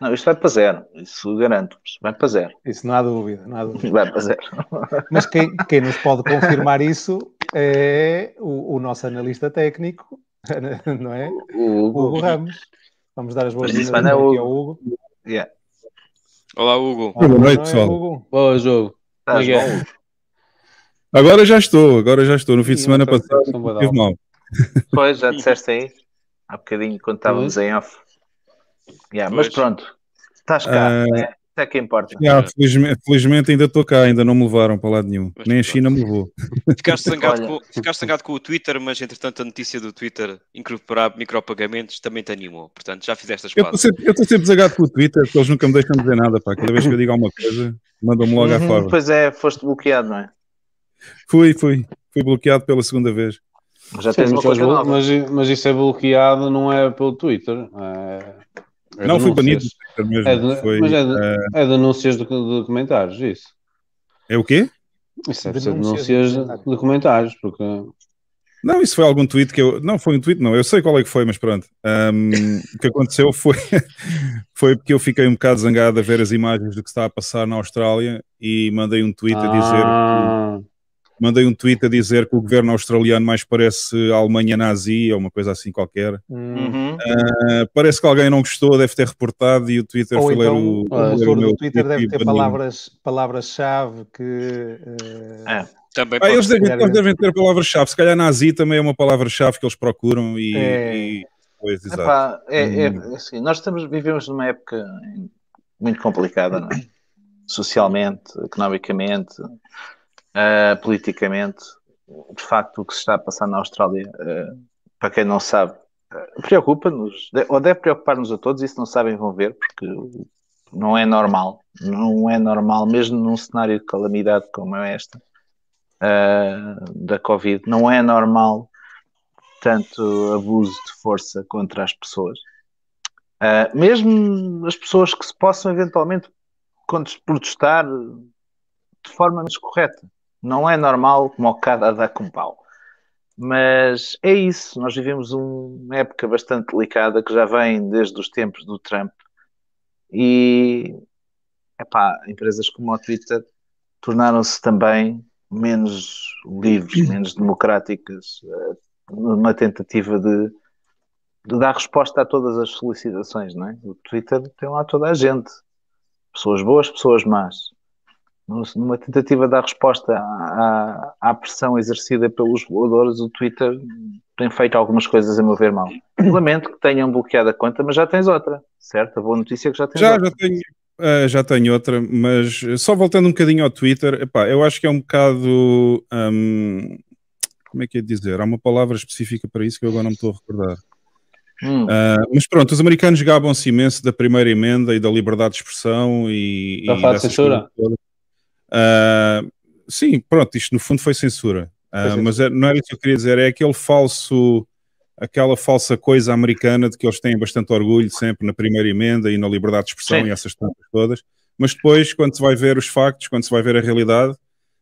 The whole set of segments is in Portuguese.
Não, isto vai para zero, isso garanto-vos, vai para zero. Isso não há dúvida, não há dúvida. Vai para zero. Mas quem, quem nos pode confirmar isso é o, o nosso analista técnico, não é? O Hugo, Hugo Ramos. Vamos dar as boas-vindas ao Hugo. Yeah. Olá, Hugo. Olá, boa noite, pessoal. Hugo. Boa jogo. Tá é é? Agora já estou, agora já estou. No fim de semana então, passado então estive mal. Pois, já disseste aí há bocadinho quando estávamos pois. em off. Yeah, mas pronto, estás cá, uh, né? é que importa. Yeah, felizmente, felizmente, ainda estou cá, ainda não me levaram para lado nenhum, mas nem a China me levou. Ficaste zangado, com, ficaste zangado com o Twitter, mas entretanto a notícia do Twitter incorporar micropagamentos também te animou, portanto já fizeste as palavras. Eu estou sempre zangado com o Twitter, porque eles nunca me deixam dizer nada, pá. cada vez que eu digo alguma coisa, mandam-me logo uhum, à fora. Pois é, foste bloqueado, não é? Fui, fui, fui bloqueado pela segunda vez. Já Sim, Mas, mas isso é bloqueado, não é pelo Twitter. É, é não fui banido do Twitter mesmo. É de, foi, mas é, de, é... é denúncias de, de, comentários, isso. É o quê? Isso é denúncias, denúncias de comentários, porque não, isso foi algum tweet que eu. Não, foi um tweet, não. Eu sei qual é que foi, mas pronto. Um, o que aconteceu foi, foi porque eu fiquei um bocado zangado a ver as imagens do que está a passar na Austrália e mandei um tweet ah. a dizer ah mandei um tweet a dizer que o governo australiano mais parece a Alemanha nazi, ou uma coisa assim qualquer. Hum. Uhum. Uh, parece que alguém não gostou, deve ter reportado e o Twitter ou foi então, o, uh, o, Twitter deve ter palavras-chave palavras que... Uh... Ah. Também ah, eles, devem, eles devem ter palavras-chave. Se calhar nazi também é uma palavra-chave que eles procuram e, é... e... Pois, Epá, é, é, hum. É assim, nós estamos, vivemos numa época muito complicada, não é? Socialmente, economicamente, uh, politicamente, de facto, o que se está a passar na Austrália, uh, para quem não sabe, uh, preocupa-nos, ou deve preocupar-nos a todos, e se não sabem vão ver, porque não é normal, não é normal, mesmo num cenário de calamidade como é esta, da Covid, não é normal tanto abuso de força contra as pessoas. Uh, mesmo as pessoas que se possam eventualmente protestar de forma mais correta. Não é normal como cada dá com pau. Mas é isso, nós vivemos uma época bastante delicada que já vem desde os tempos do Trump e epá, empresas como a Twitter tornaram-se também menos livres, menos democráticas, eh, numa tentativa de, de dar resposta a todas as solicitações, não é? O Twitter tem lá toda a gente, pessoas boas, pessoas más, numa tentativa da resposta à, à, pressão exercida pelos voadores, o Twitter tem feito algumas coisas a meu ver mal. Lamento que tenham bloqueado a conta, mas já tens outra, certo? A boa notícia é que já tens já, outra. Já tenho, eh, já tenho outra, mas só voltando um bocadinho ao Twitter, epá, eu acho que é um bocado. Hum, como é que é dizer? Há uma palavra específica para isso que eu agora não me estou a recordar. Hum. Uh, mas pronto, os americanos gabam-se imenso da primeira emenda e da liberdade de expressão e, da e censura. Coisas Uh, sim, pronto, isto no fundo foi censura. Uh, mas é, não era isso que eu queria dizer, é aquele falso, aquela falsa coisa americana de que eles têm bastante orgulho sempre na primeira emenda e na liberdade de expressão sim. e essas coisas todas. Mas depois, quando se vai ver os factos, quando se vai ver a realidade,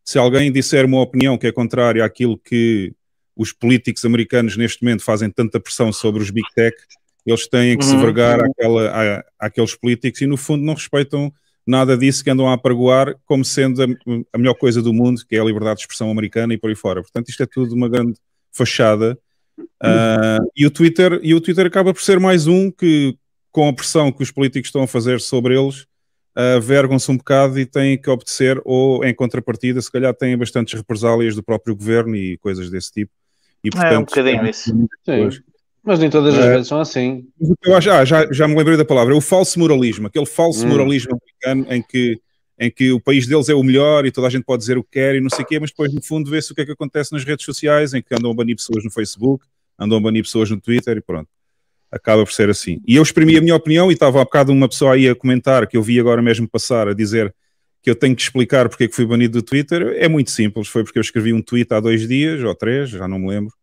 se alguém disser uma opinião que é contrária àquilo que os políticos americanos neste momento fazem tanta pressão sobre os big tech, eles têm que se uhum. vergar àquela, à, àqueles políticos e, no fundo, não respeitam nada disso que andam a apregoar como sendo a, a, melhor coisa do mundo, que é a liberdade de expressão americana e por aí fora. Portanto, isto é tudo uma grande fachada. Uh, e, o Twitter, e o Twitter acaba por ser mais um que, com a pressão que os políticos estão a fazer sobre eles, uh, vergam-se um bocado e têm que obedecer, ou em contrapartida, se calhar têm bastantes represálias do próprio governo e coisas desse tipo. E, portanto, é um bocadinho isso. Mas nem todas as é. vezes são assim. Eu acho, ah, já, já me lembrei da palavra, é o falso moralismo, aquele falso hum. moralismo americano em que, em que o país deles é o melhor e toda a gente pode dizer o que quer e não sei o quê, mas depois no fundo vê-se o que é que acontece nas redes sociais, em que andam a banir pessoas no Facebook, andam a banir pessoas no Twitter e pronto. Acaba por ser assim. E eu exprimi a minha opinião e estava há bocado uma pessoa aí a comentar, que eu vi agora mesmo passar, a dizer que eu tenho que explicar porque é que fui banido do Twitter. É muito simples, foi porque eu escrevi um tweet há dois dias ou três, já não me lembro,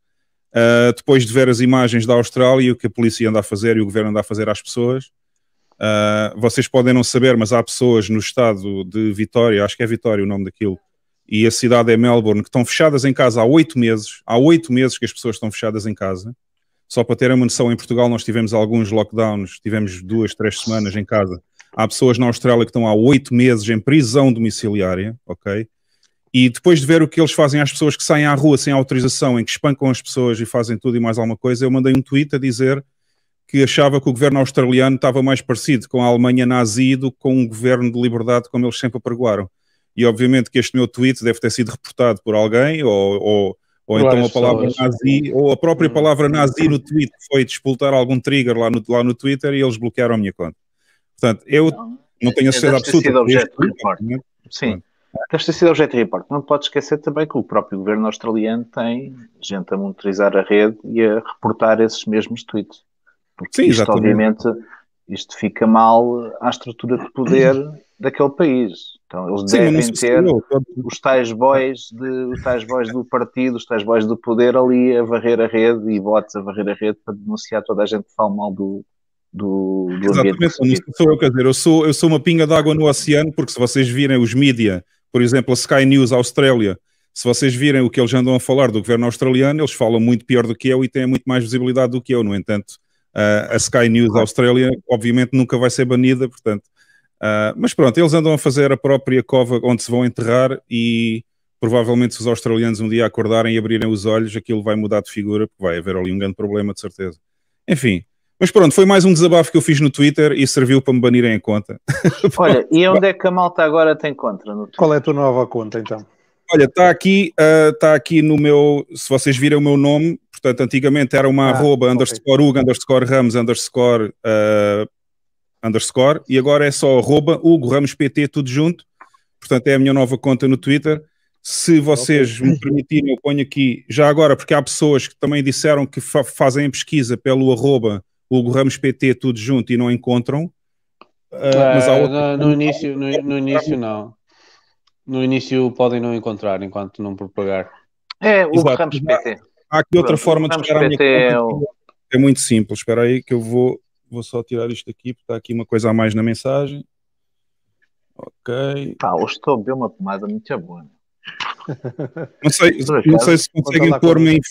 Uh, depois de ver as imagens da Austrália, o que a polícia anda a fazer e o governo anda a fazer às pessoas, uh, vocês podem não saber, mas há pessoas no estado de Vitória, acho que é Vitória o nome daquilo, e a cidade é Melbourne, que estão fechadas em casa há oito meses. Há oito meses que as pessoas estão fechadas em casa. Só para terem uma noção, em Portugal nós tivemos alguns lockdowns, tivemos duas, três semanas em casa. Há pessoas na Austrália que estão há oito meses em prisão domiciliária, ok? E depois de ver o que eles fazem às pessoas que saem à rua sem autorização, em que espancam as pessoas e fazem tudo e mais alguma coisa, eu mandei um tweet a dizer que achava que o governo australiano estava mais parecido com a Alemanha nazi do que com um governo de liberdade como eles sempre apregoaram. E obviamente que este meu tweet deve ter sido reportado por alguém, ou, ou, ou então a palavra nazi, ou a própria hum. palavra nazi no tweet foi disputar algum trigger lá no, lá no Twitter e eles bloquearam a minha conta. Portanto, eu então, não tenho a certeza absoluta. Sido objeto de Sim. Tens sido ao GT Não pode esquecer também que o próprio governo australiano tem gente a monitorizar a rede e a reportar esses mesmos tweets. Porque Sim, isto, exatamente. obviamente, isto fica mal à estrutura de poder daquele país. Então, eles Sim, devem ter os tais boys de, os tais boys do partido, os tais boys do poder ali a varrer a rede e votos a varrer a rede para denunciar toda a gente que fala mal do, do, do Exatamente, não eu, quer dizer, eu sou, eu sou uma pinga d'água no oceano, porque se vocês virem os mídia por exemplo, a Sky News Austrália, se vocês virem o que eles andam a falar do governo australiano, eles falam muito pior do que eu e têm muito mais visibilidade do que eu. No entanto, eh, a Sky News Austrália, obviamente, nunca vai ser banida, portanto. Eh, mas pronto, eles andam a fazer a própria cova onde se vão enterrar e provavelmente se os australianos um dia acordarem e abrirem os olhos, aquilo vai mudar de figura, porque vai haver ali um grande problema, de certeza. Enfim, mas pronto, foi mais um desabafo que eu fiz no Twitter e serviu para me banirem a conta. Olha, e onde é que a malta agora tem conta? Qual é a tua nova conta então? Olha, está aqui, uh, tá aqui no meu, se vocês virem o meu nome, portanto, antigamente era uma ah, arroba, okay. underscore Hugo, underscore Ramos, underscore, uh, underscore, e agora é só arroba Hugo Ramos PT, tudo junto. Portanto, é a minha nova conta no Twitter. Se vocês okay. me permitirem, eu ponho aqui já agora, porque há pessoas que também disseram que fa fazem pesquisa pelo arroba Hugo Ramos PT tudo junto e não encontram. Uh, outro... no, início, no, no, início não. No início podem não encontrar enquanto não propagar. É, Hugo Exato. Ramos PT. Há aqui outra forma de chegar à minha é, o... é muito simples. Espera aí que eu vou, vou só tirar isto aqui, porque está aqui uma coisa a mais na mensagem. Ok. Pá, hoje estou a beber uma pomada muito boa. Né? Não sei, não sei se conseguem pôr-me em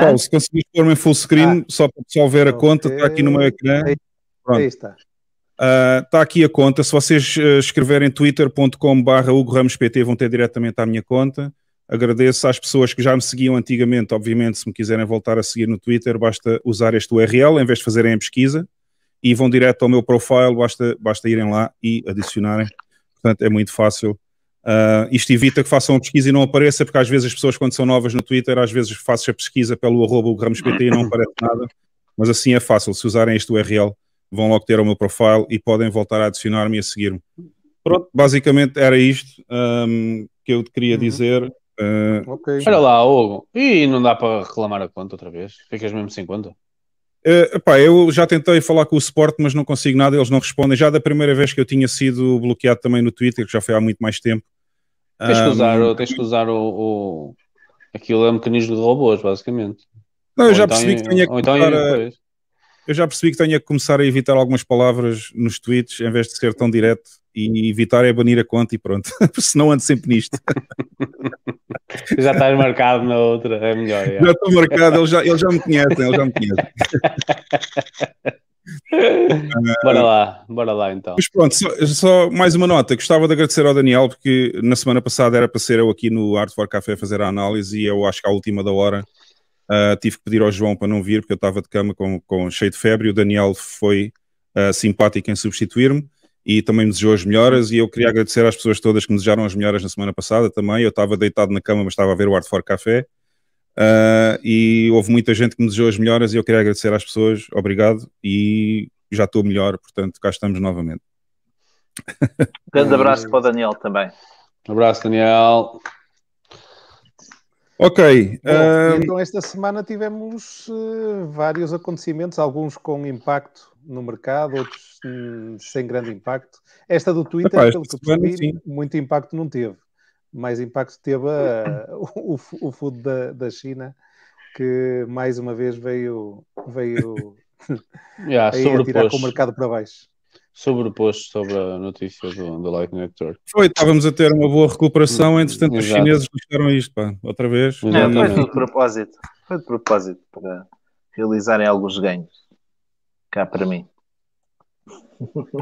Paulo, se conseguires pôr-me em full screen, ah. só para o pessoal ver a conta, está aqui no meu ecrã. Pronto. Aí está. Uh, está aqui a conta. Se vocês uh, escreverem twitter.com/barra Ramos PT, vão ter diretamente à minha conta. Agradeço às pessoas que já me seguiam antigamente. Obviamente, se me quiserem voltar a seguir no Twitter, basta usar este URL em vez de fazerem a pesquisa e vão direto ao meu profile. Basta, basta irem lá e adicionarem. Portanto, é muito fácil Uh, isto evita que façam pesquisa e não apareça, porque às vezes as pessoas, quando são novas no Twitter, às vezes faço a pesquisa pelo arroba e não aparece nada, mas assim é fácil. Se usarem este URL, vão logo ter o meu profile e podem voltar a adicionar-me e a seguir-me. Pronto, basicamente era isto um, que eu te queria uhum. dizer. Uh, okay. Olha lá, Hugo, e não dá para reclamar a conta outra vez? Ficas mesmo sem conta? Uh, epá, eu já tentei falar com o suporte mas não consigo nada, eles não respondem. Já da primeira vez que eu tinha sido bloqueado também no Twitter, que já foi há muito mais tempo, Tens que usar, um, tens que usar o, o, Aquilo é um mecanismo de robôs, basicamente. Não, eu já então percebi então, que tenho que então a... Eu já percebi que tenho que começar a evitar algumas palavras nos tweets em vez de ser tão direto e evitar é banir a conta e pronto. Senão ando sempre nisto. já estás marcado na outra, é melhor. Já, já estou marcado, eles já, eles já me conhecem, eles já me conhecem. bora lá, bora lá então. Mas pronto, só, só, mais uma nota. Gostava de agradecer ao Daniel, porque na semana passada era para ser eu aqui no Artwork Café a fazer a análise e eu acho que à última da hora uh, tive que pedir ao João para não vir, porque eu estava de cama com, com cheio de febre e o Daniel foi uh, simpático em substituir-me e também me desejou as melhoras e eu queria agradecer às pessoas todas que me desejaram as melhoras na semana passada também. Eu estava deitado na cama, mas estava a ver o Art for Café Uh, e houve muita gente que me desejou as melhoras e eu queria agradecer às pessoas, obrigado, e já estou melhor, portanto cá estamos novamente. Um grande abraço para o Daniel também. Um abraço, Daniel. Ok. Bom, ah, Então, esta semana tivemos uh, vários acontecimentos, alguns com impacto no mercado, outros um, sem grande impacto. Esta do Twitter, Epá, esta pelo que percebi, muito impacto não teve mais impacto teve a, o, o food da, da China, que mais uma vez veio, veio yeah, a tirar com o mercado para baixo Sobreposto sobre a notícia do, do Light Network. Foi, estávamos a ter uma boa recuperação, hum, entretanto Exato. os chineses gostaram isto, pá, outra vez. Não, foi de propósito, foi de propósito para realizarem alguns ganhos, cá para mim.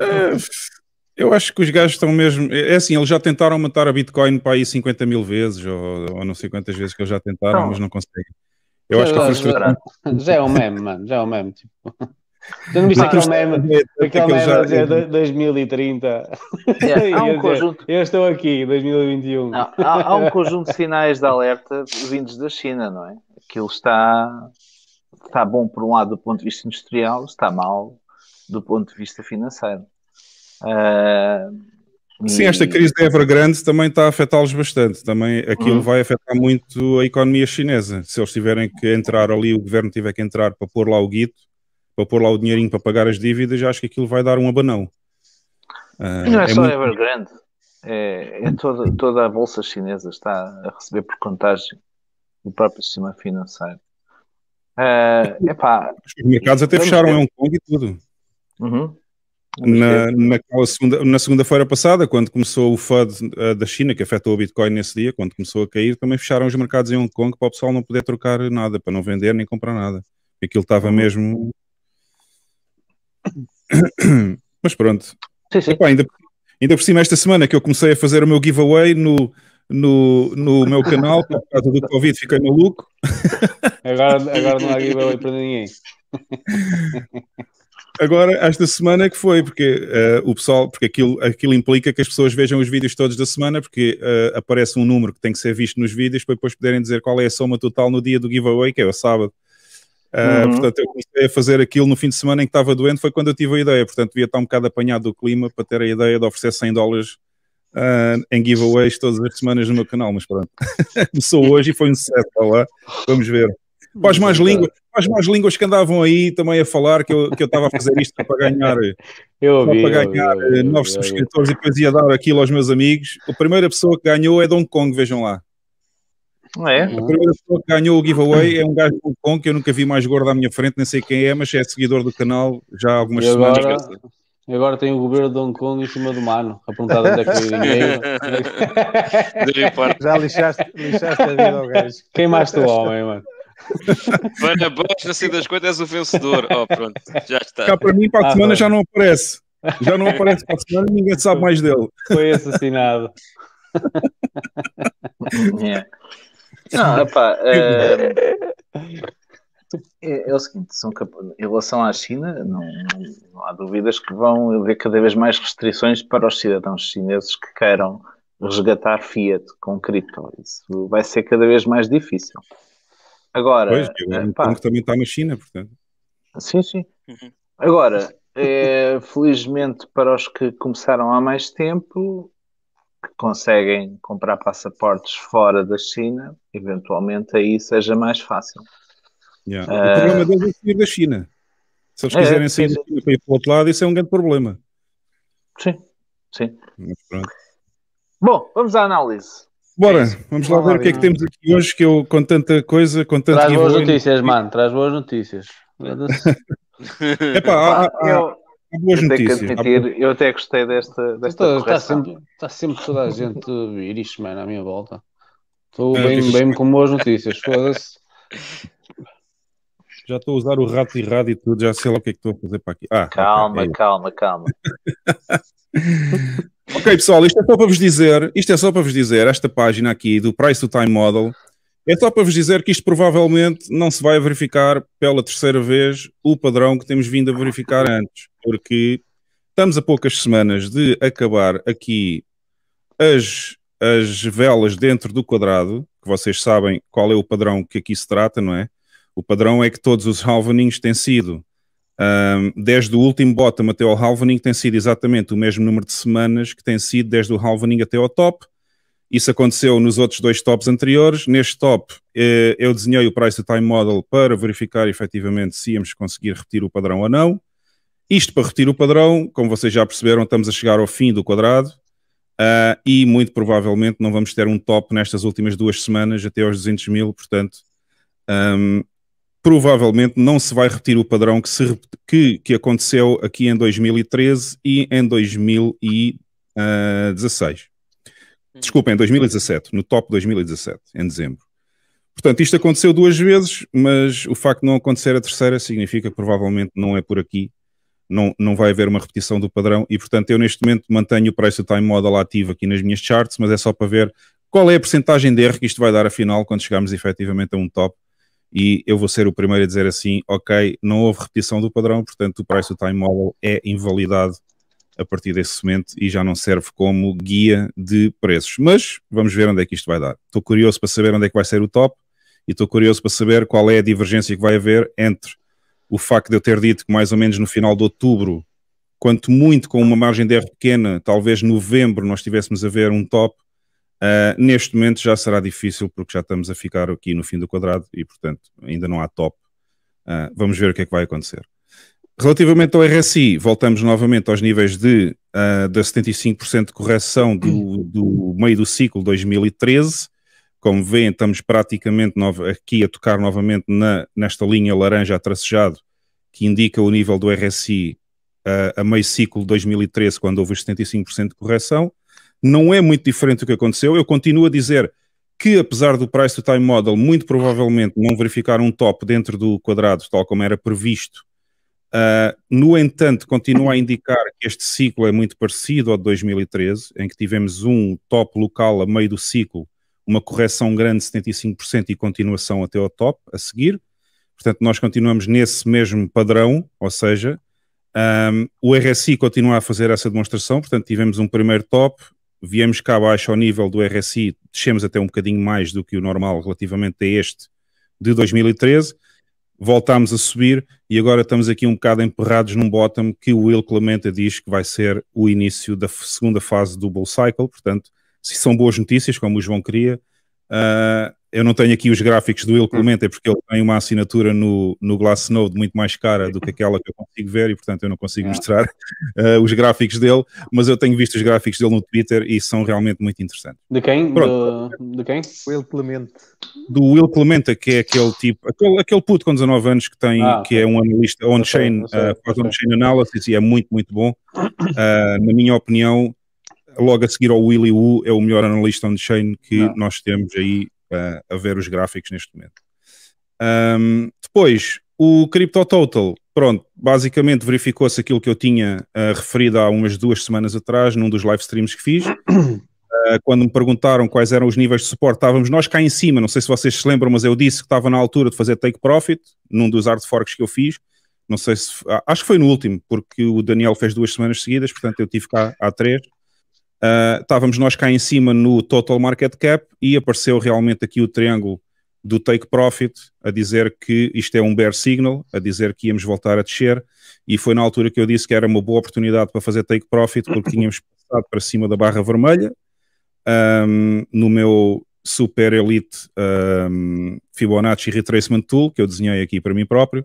É, eu acho que os gajos estão mesmo. É, é assim, eles já tentaram matar a Bitcoin para aí 50 mil vezes, ou, ou não sei quantas vezes que eles já tentaram, não. mas não conseguem. Eu é acho que a frustração. É já é um meme, mano, já é um meme. Tipo. não viste aquele meme, aquele meme já... a dizer 2030? Yeah, há um conjunto... Eu estou aqui, 2021. Não, há, há, um conjunto de sinais de alerta vindos da China, não é? Aquilo está, está bom por um lado do ponto de vista industrial, está mal do ponto de vista financeiro. Ah, Sim, esta crise da Evergrande também está a afetá-los bastante. Também aquilo uhum. vai afetar muito a economia chinesa. Se eles tiverem que entrar ali, o governo tiver que entrar para pôr lá o guito, para pôr lá o dinheirinho para pagar as dívidas, acho que aquilo vai dar um abanão. Ah, não é, é só muito... Evergrande, é, é toda, toda a bolsa chinesa está a receber por contagem o próprio sistema financeiro. Uh, epá, Os mercados até fecharam em é Hong Kong e tudo. Uhum. Na, segunda, na segunda-feira passada, quando começou o FUD uh, eh, da China, que afetou o Bitcoin nesse dia, quando começou a cair, também fecharam os mercados em Hong Kong para o pessoal não poder trocar nada, para não vender nem comprar nada. Aquilo estava uhum. mesmo. Mas pronto. Sim, sim. Epá, ainda, ainda por cima, esta semana que eu comecei a fazer o meu giveaway no, no, no meu canal, é por causa do Covid fiquei maluco. Agora, agora não há giveaway para ninguém. Agora, esta semana que foi, porque uh, o pessoal, porque aquilo, aquilo implica que as pessoas vejam os vídeos todos da semana, porque uh, aparece um número que tem que ser visto nos vídeos para depois poderem dizer qual é a soma total no dia do giveaway, que é o sábado. Uh, uhum. Portanto, eu comecei a fazer aquilo no fim de semana em que estava doente, foi quando eu tive a ideia. Portanto, devia estar um bocado apanhado do clima para ter a ideia de oferecer 100 dólares Uh, em giveaways todas as semanas no meu canal, mas pronto. Começou hoje e foi um sucesso. lá vamos ver para as línguas, para mais línguas que andavam aí também a falar que eu, que eu estava a fazer isto para ganhar, eu para ganhar eu eh, novos eu subscritores eu e depois ia dar aquilo aos meus amigos. A primeira pessoa que ganhou é Hong Kong, vejam lá. Ah, é? A primeira pessoa que ganhou o giveaway é um gajo de Hong Kong que eu nunca vi mais gordo à minha frente, nem sei quem é, mas é seguidor do canal já há algumas e agora, semanas. agora tem o governo de Hong Kong em cima do mano, a perguntar onde é que veio o dinheiro. Já lixaste, lixaste a vida ao gajo. Queimaste o homem, mano. Parabéns, assim das coisas, és o vencedor. Oh, pronto, já está. Cá para mim, para a ah, semana tá. já não aparece. Já não aparece para a semana, ninguém sabe mais dele. Foi assassinado. yeah. É. Não, eh, é, é, o seguinte, são em relação à China, não, não, há dúvidas que vão haver cada vez mais restrições para os cidadãos chineses que queiram resgatar fiat com cripto. Isso vai ser cada vez mais difícil. Agora. Pois, é um pá, que também está na China, portanto. Sim, sim. Uhum. Agora, é, felizmente para os que começaram há mais tempo, que conseguem comprar passaportes fora da China, eventualmente aí seja mais fácil. Yeah. Uh, ah. o problema é deles é sair da China. Se eles é, quiserem sair da China para ir para o outro lado, isso é um grande problema. Sim, sim. Bom, vamos à análise. Bora, é vamos lá ver o que é que temos aqui hoje, que eu com tanta coisa, com tanta. Traz boas notícias, mano, traz boas notícias. Epá, há, eu, há, boas eu notícias. Admitir, eu até gostei desta, desta está, então, sempre, está sempre toda a gente iris, mano, à minha volta. Estou é, bem, bem com boas notícias, foda-se. Já estou a usar o rato e rádio e tudo, já sei lá o que é que estou a fazer para aqui. Ah, calma, okay, é calma, calma. ok, pessoal, isto é só para vos dizer, isto é só para vos dizer, esta página aqui do Price to Time Model, é só para vos dizer que isto provavelmente não se vai verificar pela terceira vez o padrão que temos vindo a verificar antes, porque estamos a poucas semanas de acabar aqui as, as velas dentro do quadrado, que vocês sabem qual é o padrão que aqui se trata, não é? O padrão é que todos os halvenings têm sido um, desde o último bottom até ao halvening tem sido exatamente o mesmo número de semanas que tem sido desde o halvening até ao top. Isso aconteceu nos outros dois tops anteriores. Neste top, eh, eu desenhei o price to time model para verificar efetivamente se íamos conseguir repetir o padrão ou não. Isto para repetir o padrão, como vocês já perceberam, estamos a chegar ao fim do quadrado uh, e muito provavelmente não vamos ter um top nestas últimas duas semanas até aos 200 mil, portanto, um, provavelmente não se vai repetir o padrão que, se, que, que aconteceu aqui em 2013 e em 2016. Ah, uhum. Desculpa, em 2017, no top 2017, em dezembro. Portanto, isto aconteceu duas vezes, mas o facto de não acontecer a terceira significa que provavelmente não é por aqui, não, não vai haver uma repetição do padrão e, portanto, eu neste momento mantenho o Price to Time Model ativo aqui nas minhas charts, mas é só para ver qual é a porcentagem de erro que isto vai dar afinal quando chegarmos efetivamente a um top e eu vou ser o primeiro a dizer assim, ok, não houve repetição do padrão, portanto o price to time model é invalidado a partir desse momento e já não serve como guia de preços. Mas vamos ver onde é que isto vai dar. Estou curioso para saber onde é que vai ser o top e estou curioso para saber qual é a divergência que vai haver entre o facto de eu ter dito que mais ou menos no final de outubro, quanto muito com uma margem de erro pequena, talvez novembro nós tivéssemos a ver um top Uh, neste momento já será difícil porque já estamos a ficar aqui no fim do quadrado e, portanto, ainda não há top. Uh, vamos ver o que é que vai acontecer. Relativamente ao RSI, voltamos novamente aos níveis de, uh, de 75% de correção do, do, meio do ciclo 2013. Como veem, estamos praticamente aqui a tocar novamente na, nesta linha laranja tracejado, que indica o nível do RSI uh, eh, a meio ciclo 2013, quando houve os 75% de correção. Não é muito diferente do que aconteceu. Eu continuo a dizer que, apesar do price to time model, muito provavelmente não verificar um top dentro do quadrado, tal como era previsto. Uh, no entanto, continua a indicar que este ciclo é muito parecido ao de 2013, em que tivemos um top local a meio do ciclo, uma correção grande de 75% e continuação até ao top a seguir. Portanto, nós continuamos nesse mesmo padrão, ou seja, um, ah, o RSI continua a fazer essa demonstração, portanto, tivemos um primeiro top, viemos cá abaixo ao nível do RSI, descemos até um bocadinho mais do que o normal relativamente a este de 2013, voltámos a subir e agora estamos aqui um bocado emperrados num bottom que o Will Clementa diz que vai ser o início da segunda fase do bull cycle, portanto, se são boas notícias, como o João queria, uh, eu não tenho aqui os gráficos do Will hum. Clemente, é porque ele tem uma assinatura no, no Glassnode muito mais cara do que aquela que eu consigo ver e, portanto, eu não consigo é. mostrar uh, os gráficos dele, mas eu tenho visto os gráficos dele no Twitter e são realmente muito interessantes. De quem? De, de, quem? Will Clemente. Do Will Clemente, que é aquele tipo, aquele, aquele puto com 19 anos que tem, ah, que é um analista on-chain, eh, faz on-chain analysis e é muito, muito bom. Uh, na minha opinião, logo a seguir ao Willy Wu, é o melhor analista on-chain que não. nós temos aí a, ver os gráficos neste momento. Um, depois, o CryptoTotal, pronto, basicamente verificou-se aquilo que eu tinha uh, referido há umas duas semanas atrás, num dos live streams que fiz. Ah, quando me perguntaram quais eram os níveis de suporte, estávamos nós cá em cima. Não sei se vocês se lembram, mas eu disse que estava na altura de fazer take profit num dos hard forks que eu fiz. Não sei se ah, acho que foi no último, porque o Daniel fez duas semanas seguidas, portanto eu tive cá há três. Uh, estávamos nós cá em cima no total market cap e apareceu realmente aqui o triângulo do take profit a dizer que isto é um bear signal, a dizer que íamos voltar a descer e foi na altura que eu disse que era uma boa oportunidade para fazer take profit porque tínhamos passado para cima da barra vermelha um, no meu super elite um, Fibonacci Retracement Tool, que eu desenhei aqui para mim próprio,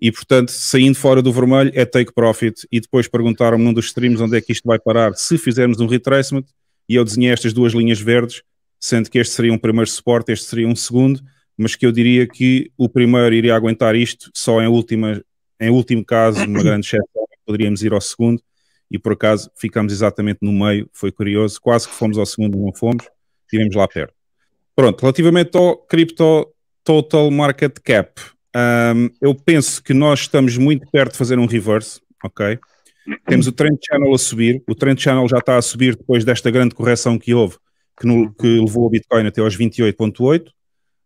e portanto, saindo fora do vermelho, é take profit, e depois perguntaram-me num dos streams onde é que isto vai parar se fizermos um retracement, e eu desenhei estas duas linhas verdes, sendo que este seria um primeiro suporte, este seria um segundo, mas que eu diria que o primeiro iria aguentar isto só em, última, em último caso, numa grande exceção, poderíamos ir ao segundo, e por acaso ficamos exatamente no meio, foi curioso, quase que fomos ao segundo, não fomos, tivemos lá perto. Pronto, relativamente ao Crypto Total Market Cap, um, eu penso que nós estamos muito perto de fazer um reverse, ok? Temos o Trend Channel a subir, o Trend Channel já está a subir depois desta grande correção que houve, que, no, que levou o Bitcoin até aos 28.8. Uh,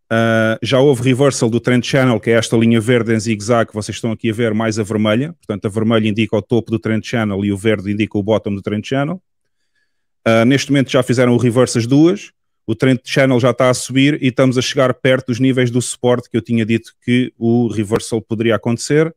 ah, já houve reversal do Trend Channel, que é esta linha verde em zigue-zague que vocês estão aqui a ver, mais a vermelha. Portanto, a vermelha indica o topo do Trend Channel e o verde indica o bottom do Trend Channel. Uh, neste momento já fizeram o reverse as duas o Trend Channel já está a subir e estamos a chegar perto dos níveis do suporte que eu tinha dito que o reversal poderia acontecer.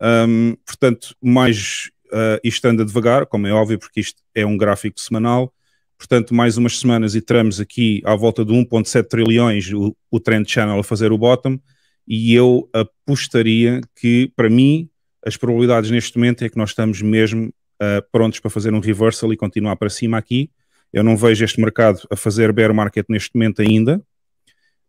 Um, portanto, mais uh, isto anda devagar, como é óbvio, porque isto é um gráfico semanal. Portanto, mais umas semanas e teremos aqui à volta de 1,7 trilhões o, o Trend Channel a fazer o bottom. E eu apostaria que, para mim, as probabilidades neste momento é que nós estamos mesmo uh, prontos para fazer um reversal e continuar para cima aqui. Eu não vejo este mercado a fazer bear market neste momento ainda.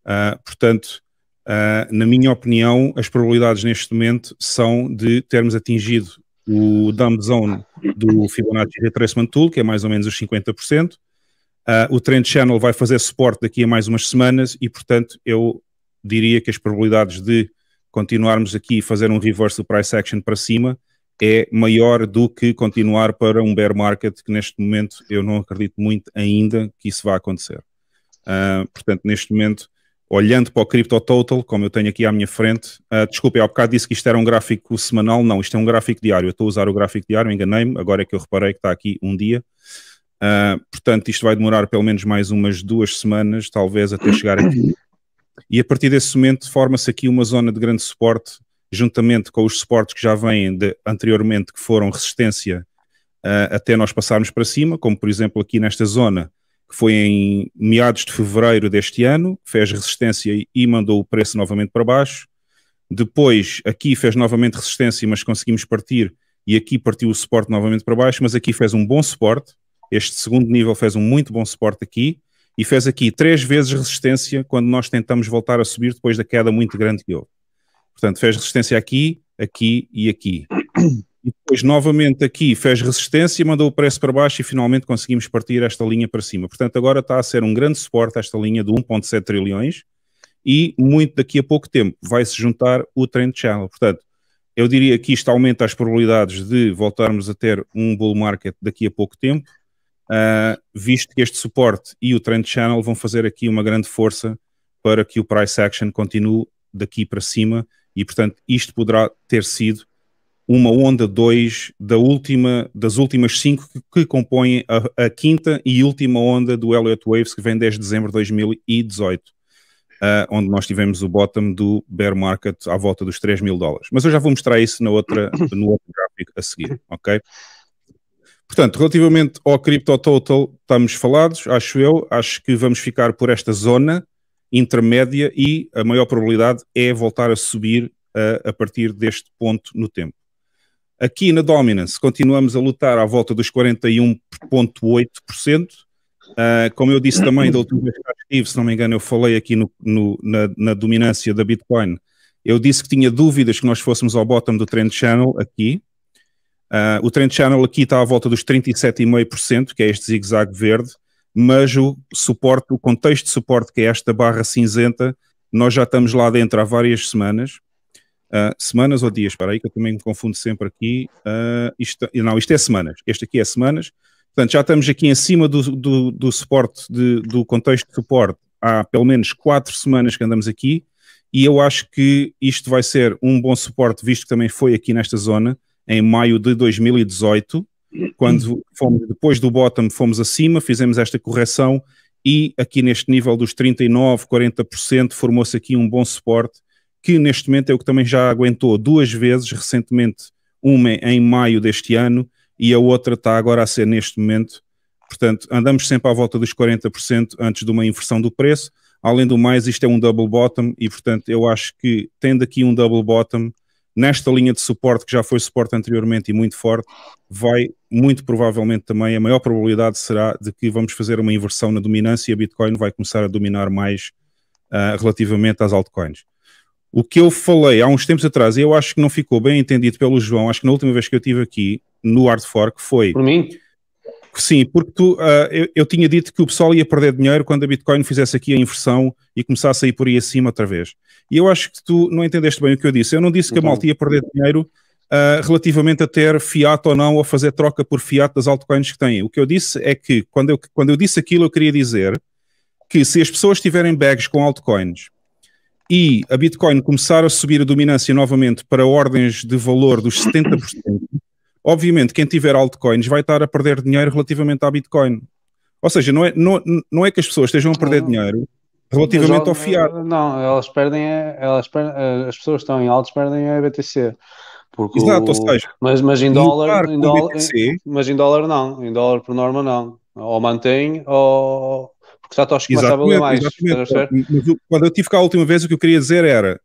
Uh, portanto, uh, na minha opinião, as probabilidades neste momento são de termos atingido o dumb zone do Fibonacci Retracement Tool, que é mais ou menos os 50%. Uh, ah, o Trend Channel vai fazer suporte daqui a mais umas semanas e, portanto, eu diria que as probabilidades de continuarmos aqui e fazer um reverse do price action para cima é maior do que continuar para um bear market, que neste momento eu não acredito muito ainda que isso vá acontecer. Uh, portanto, neste momento, olhando para o Crypto Total, como eu tenho aqui à minha frente, uh, ah, desculpem, há bocado disse que isto era um gráfico semanal, não, isto é um gráfico diário, eu estou a usar o gráfico diário, enganei-me, agora é que eu reparei que está aqui um dia. Uh, portanto, isto vai demorar pelo menos mais umas duas semanas, talvez, até chegar aqui. E a partir desse momento forma-se aqui uma zona de grande suporte juntamente com os suportes que já vêm de, anteriormente, que foram resistência uh, até nós passarmos para cima, como por exemplo aqui nesta zona, que foi em meados de fevereiro deste ano, fez resistência e mandou o preço novamente para baixo. Depois, aqui fez novamente resistência, mas conseguimos partir, e aqui partiu o suporte novamente para baixo, mas aqui fez um bom suporte. Este segundo nível fez um muito bom suporte aqui e fez aqui três vezes resistência quando nós tentamos voltar a subir depois da queda muito grande que houve. Portanto, fez resistência aqui, aqui e aqui. E depois, novamente aqui, fez resistência, mandou o preço para baixo e finalmente conseguimos partir esta linha para cima. Portanto, agora está a ser um grande suporte esta linha de 1.7 trilhões e muito daqui a pouco tempo vai-se juntar o trend channel. Portanto, eu diria que isto aumenta as probabilidades de voltarmos a ter um bull market daqui a pouco tempo, uh, visto que este suporte e o trend channel vão fazer aqui uma grande força para que o price action continue daqui para cima e, portanto, isto poderá ter sido uma onda 2 da última, das últimas cinco que, que compõem a, a, quinta e última onda do Elliott Waves, que vem desde dezembro de 2018, uh, ah, onde nós tivemos o bottom do bear market à volta dos 3 mil dólares. Mas eu já vou mostrar isso na outra, no outro gráfico a seguir, ok? Portanto, relativamente ao Crypto Total, estamos falados, acho eu. Acho que vamos ficar por esta zona intermédia e a maior probabilidade é voltar a subir a, a partir deste ponto no tempo. Aqui na Dominance continuamos a lutar à volta dos 41,8%. Uh, ah, como eu disse também da última vez que estive, se não me engano, eu falei aqui no, no, na, na, dominância da Bitcoin. Eu disse que tinha dúvidas que nós fôssemos ao bottom do Trend Channel aqui. Uh, o Trend Channel aqui está à volta dos 37,5%, que é este zigue-zague verde mas o suporte, o contexto de suporte que é esta barra cinzenta, nós já estamos lá dentro há várias semanas. Uh, semanas ou dias, para aí que eu também me confundo sempre aqui. Uh, isto, não, isto é semanas. Este aqui é semanas. Portanto, já estamos aqui em cima do, do, do suporte, de, do contexto de suporte, há pelo menos quatro semanas que andamos aqui. E eu acho que isto vai ser um bom suporte, visto que também foi aqui nesta zona, em maio de 2018. Quando fomos, depois do bottom fomos acima, fizemos esta correção e aqui neste nível dos 39, 40% formou-se aqui um bom suporte que neste momento é o que também já aguentou duas vezes recentemente, uma em maio deste ano e a outra está agora a ser neste momento. Portanto, andamos sempre à volta dos 40% antes de uma inversão do preço. Além do mais, isto é um double bottom e, portanto, eu acho que tendo aqui um double bottom, nesta linha de suporte, que já foi suporte anteriormente e muito forte, vai muito provavelmente também, a maior probabilidade será de que vamos fazer uma inversão na dominância e a Bitcoin vai começar a dominar mais uh, relativamente às altcoins. O que eu falei há uns tempos atrás, e eu acho que não ficou bem entendido pelo João, acho que na última vez que eu tive aqui no Hard Fork foi. Por mim? Sim, porque tu, uh, eu, eu, tinha dito que o pessoal ia perder dinheiro quando a Bitcoin fizesse aqui a inversão e começasse a ir por aí acima outra vez. E eu acho que tu não entendeste bem o que eu disse. Eu não disse então, que a então. malta ia perder dinheiro uh, relativamente a ter fiat ou não, ou fazer troca por fiat das altcoins que têm. O que eu disse é que, quando eu, quando eu disse aquilo, eu queria dizer que se as pessoas tiverem bags com altcoins e a Bitcoin começar a subir a dominância novamente para ordens de valor dos 70%, obviamente quem tiver altcoins vai estar a perder dinheiro relativamente à Bitcoin. Ou seja, não é, não, não é que as pessoas estejam a perder dinheiro relativamente ao fiat. Não, elas perdem, elas perdem, eh, as pessoas que estão em altos perdem a BTC. Porque Exato, o, ou seja, mas, mas, em dólar, em dólar BTC, mas em dólar não, em dólar por norma não. Ou mantém ou porque Satoshi começa a valer mais. Exatamente. Mas, quando eu tive cá a última vez, o que eu queria dizer era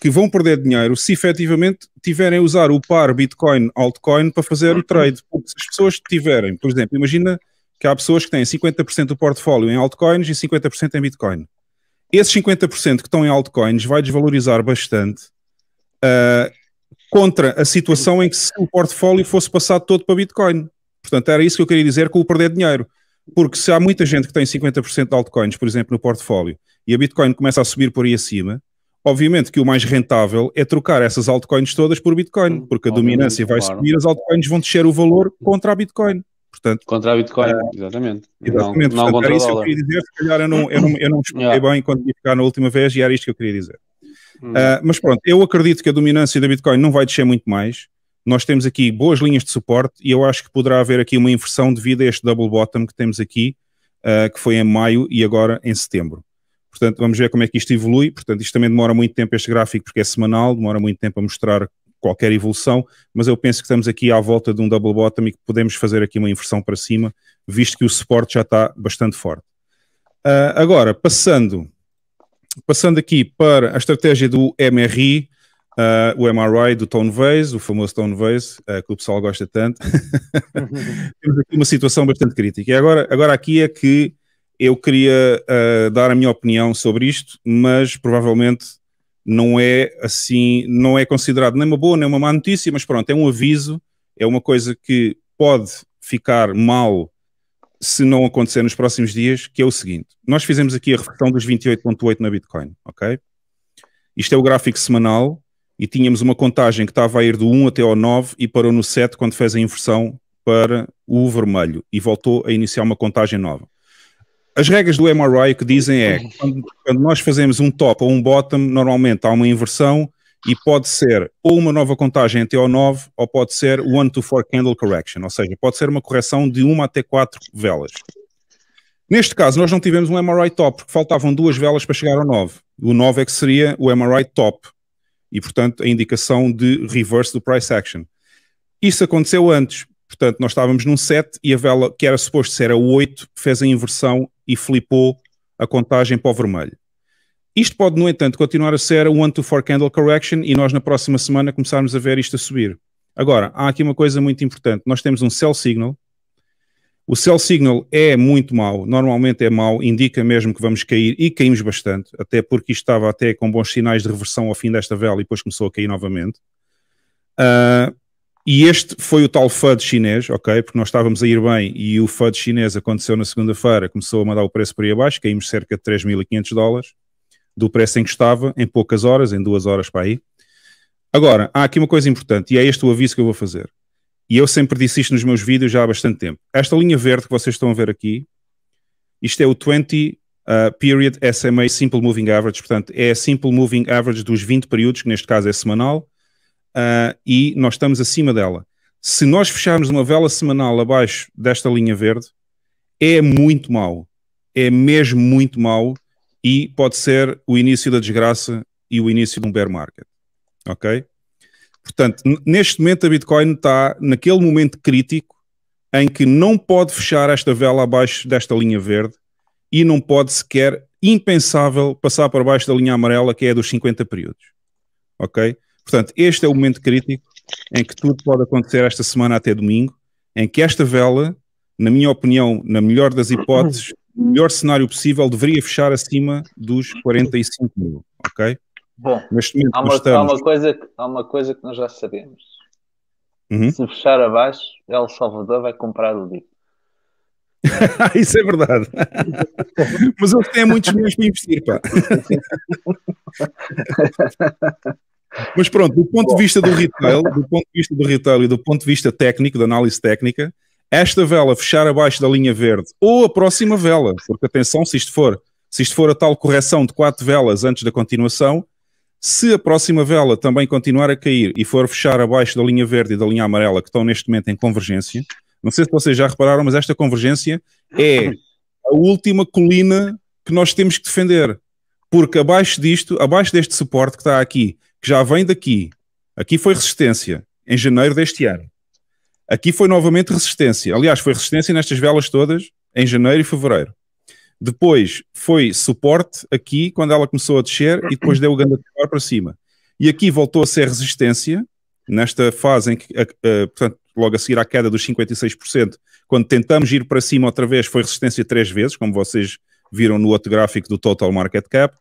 que vão perder dinheiro se efetivamente tiverem a usar o par Bitcoin altcoin para fazer o uhum. trade. Porque se as pessoas tiverem, por exemplo, imagina que há pessoas que têm 50% do portfólio em altcoins e 50% em Bitcoin. Esses 50% que estão em altcoins vai desvalorizar bastante uh, contra a situação em que se o portfólio fosse passado todo para Bitcoin. Portanto, era isso que eu queria dizer com o perder dinheiro. Porque se há muita gente que tem 50% de altcoins, por exemplo, no portfólio, e a Bitcoin começa a subir por aí acima, Obviamente que o mais rentável é trocar essas altcoins todas por Bitcoin, porque a Obviamente, dominância vai claro. subir, as altcoins vão descer o valor contra a Bitcoin. Portanto, contra a Bitcoin, é, exatamente. Exatamente. Não, Portanto, não era isso que eu queria dizer, se calhar eu não, eu não, eu não expliquei yeah. bem quando ia ficar na última vez e era isto que eu queria dizer. Hum. Uh, mas pronto, eu acredito que a dominância da Bitcoin não vai descer muito mais. Nós temos aqui boas linhas de suporte e eu acho que poderá haver aqui uma inversão devido a este double bottom que temos aqui, uh, que foi em maio e agora em setembro. Portanto, vamos ver como é que isto evolui. Portanto, isto também demora muito tempo, este gráfico, porque é semanal, demora muito tempo a mostrar qualquer evolução, mas eu penso que estamos aqui à volta de um double bottom e que podemos fazer aqui uma inversão para cima, visto que o suporte já está bastante forte. Uh, agora, passando, passando aqui para a estratégia do MRI, Uh, ah, o MRI do Tone Vase, o famoso Tone Vase, uh, que o pessoal gosta tanto. Temos aqui uma situação bastante crítica. E agora, agora aqui é que eu queria uh, dar a minha opinião sobre isto, mas provavelmente não é assim, não é considerado nem uma boa nem uma má notícia, mas pronto, é um aviso, é uma coisa que pode ficar mal se não acontecer nos próximos dias, que é o seguinte: nós fizemos aqui a reflexão dos 28,8 na Bitcoin, ok? Isto é o gráfico semanal e tínhamos uma contagem que estava a ir do 1 até ao 9 e parou no 7 quando fez a inversão para o vermelho e voltou a iniciar uma contagem nova. As regras do MRI o que dizem é uhum. quando, quando nós fazemos um top ou um bottom, normalmente há uma inversão e pode ser ou uma nova contagem até ao 9 ou pode ser one to four candle correction, ou seja, pode ser uma correção de uma até quatro velas. Neste caso, nós não tivemos um MRI top, porque faltavam duas velas para chegar ao 9. O 9 é que seria o MRI top e, portanto, a indicação de reverse do price action. Isso aconteceu antes, portanto, nós estávamos num 7 e a vela que era suposto ser a 8 fez a inversão e flipou a contagem para o vermelho. Isto pode, no entanto, continuar a ser um 1 to 4 candle correction e nós na próxima semana começarmos a ver isto a subir. Agora, há aqui uma coisa muito importante. Nós temos um sell signal. O sell signal é muito mau, normalmente é mau, indica mesmo que vamos cair e caímos bastante, até porque isto estava até com bons sinais de reversão ao fim desta vela e depois começou a cair novamente. Uh, e este foi o tal FUD chinês, ok? Porque nós estávamos a ir bem e o FUD chinês aconteceu na segunda-feira, começou a mandar o preço para aí abaixo, caímos cerca de 3.500 dólares do preço em que estava, em poucas horas, em duas horas para aí. Agora, há aqui uma coisa importante e é este o aviso que eu vou fazer. E eu sempre disse isto nos meus vídeos já há bastante tempo. Esta linha verde que vocês estão a ver aqui, isto é o 20 uh, Period SMA Simple Moving Average, portanto, é a Simple Moving Average dos 20 períodos, que neste caso é semanal, uh, e nós estamos acima dela. Se nós fecharmos uma vela semanal abaixo desta linha verde, é muito mau. É mesmo muito mau e pode ser o início da desgraça e o início de um bear market. Ok? Portanto, neste momento a Bitcoin está naquele momento crítico em que não pode fechar esta vela abaixo desta linha verde e não pode sequer, impensável, passar para baixo da linha amarela que é a dos 50 períodos. Ok? Portanto, este é o momento crítico em que tudo pode acontecer esta semana até domingo, em que esta vela, na minha opinião, na melhor das hipóteses, no melhor cenário possível, deveria fechar acima dos 45 mil, ok? Bom, Neste momento, há, uma, estamos... há, uma coisa que, há uma coisa que nós já sabemos. Uhum. Se fechar abaixo, El Salvador vai comprar o livro. Isso é verdade. Mas eu tenho muitos meios para investir, pá. Mas pronto, do ponto de vista do retail, do ponto de vista do retail e do ponto de vista técnico, da análise técnica, esta vela fechar abaixo da linha verde ou a próxima vela, porque atenção, se isto for, se isto for a tal correção de quatro velas antes da continuação, se a próxima vela também continuar a cair e for fechar abaixo da linha verde e da linha amarela que estão neste momento em convergência, não sei se vocês já repararam, mas esta convergência é a última colina que nós temos que defender. Porque abaixo disto, abaixo deste suporte que está aqui que já vem daqui. Aqui foi resistência, em janeiro deste ano. Aqui foi novamente resistência. Aliás, foi resistência nestas velas todas, em janeiro e fevereiro. Depois foi suporte aqui, quando ela começou a descer, e depois deu o grande para cima. E aqui voltou a ser resistência, nesta fase em que, uh, portanto, logo a seguir à queda dos 56%, quando tentamos ir para cima outra vez, foi resistência três vezes, como vocês viram no outro gráfico do Total Market Cap.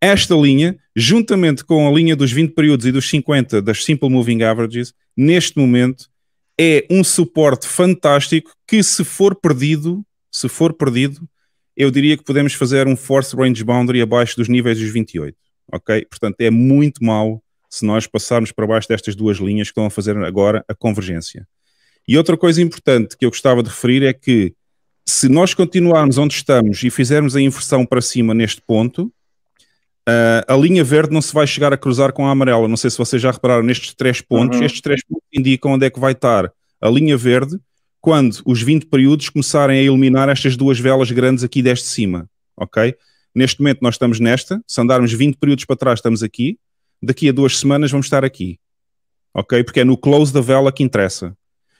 Esta linha, juntamente com a linha dos 20 períodos e dos 50 das Simple Moving Averages, neste momento é um suporte fantástico que se for perdido, se for perdido, eu diria que podemos fazer um force range boundary abaixo dos níveis dos 28, ok? Portanto, é muito mal se nós passarmos para baixo destas duas linhas que estão a fazer agora a convergência. E outra coisa importante que eu gostava de referir é que se nós continuarmos onde estamos e fizermos a inversão para cima neste ponto, Uh, a linha verde não se vai chegar a cruzar com a amarela. Não sei se vocês já repararam nestes três pontos. Uhum. Estes três pontos indicam onde é que vai estar a linha verde quando os 20 períodos começarem a iluminar estas duas velas grandes aqui deste cima, ok? Neste momento nós estamos nesta, se andarmos 20 períodos para trás estamos aqui, daqui a duas semanas vamos estar aqui, ok? Porque é no close da vela que interessa.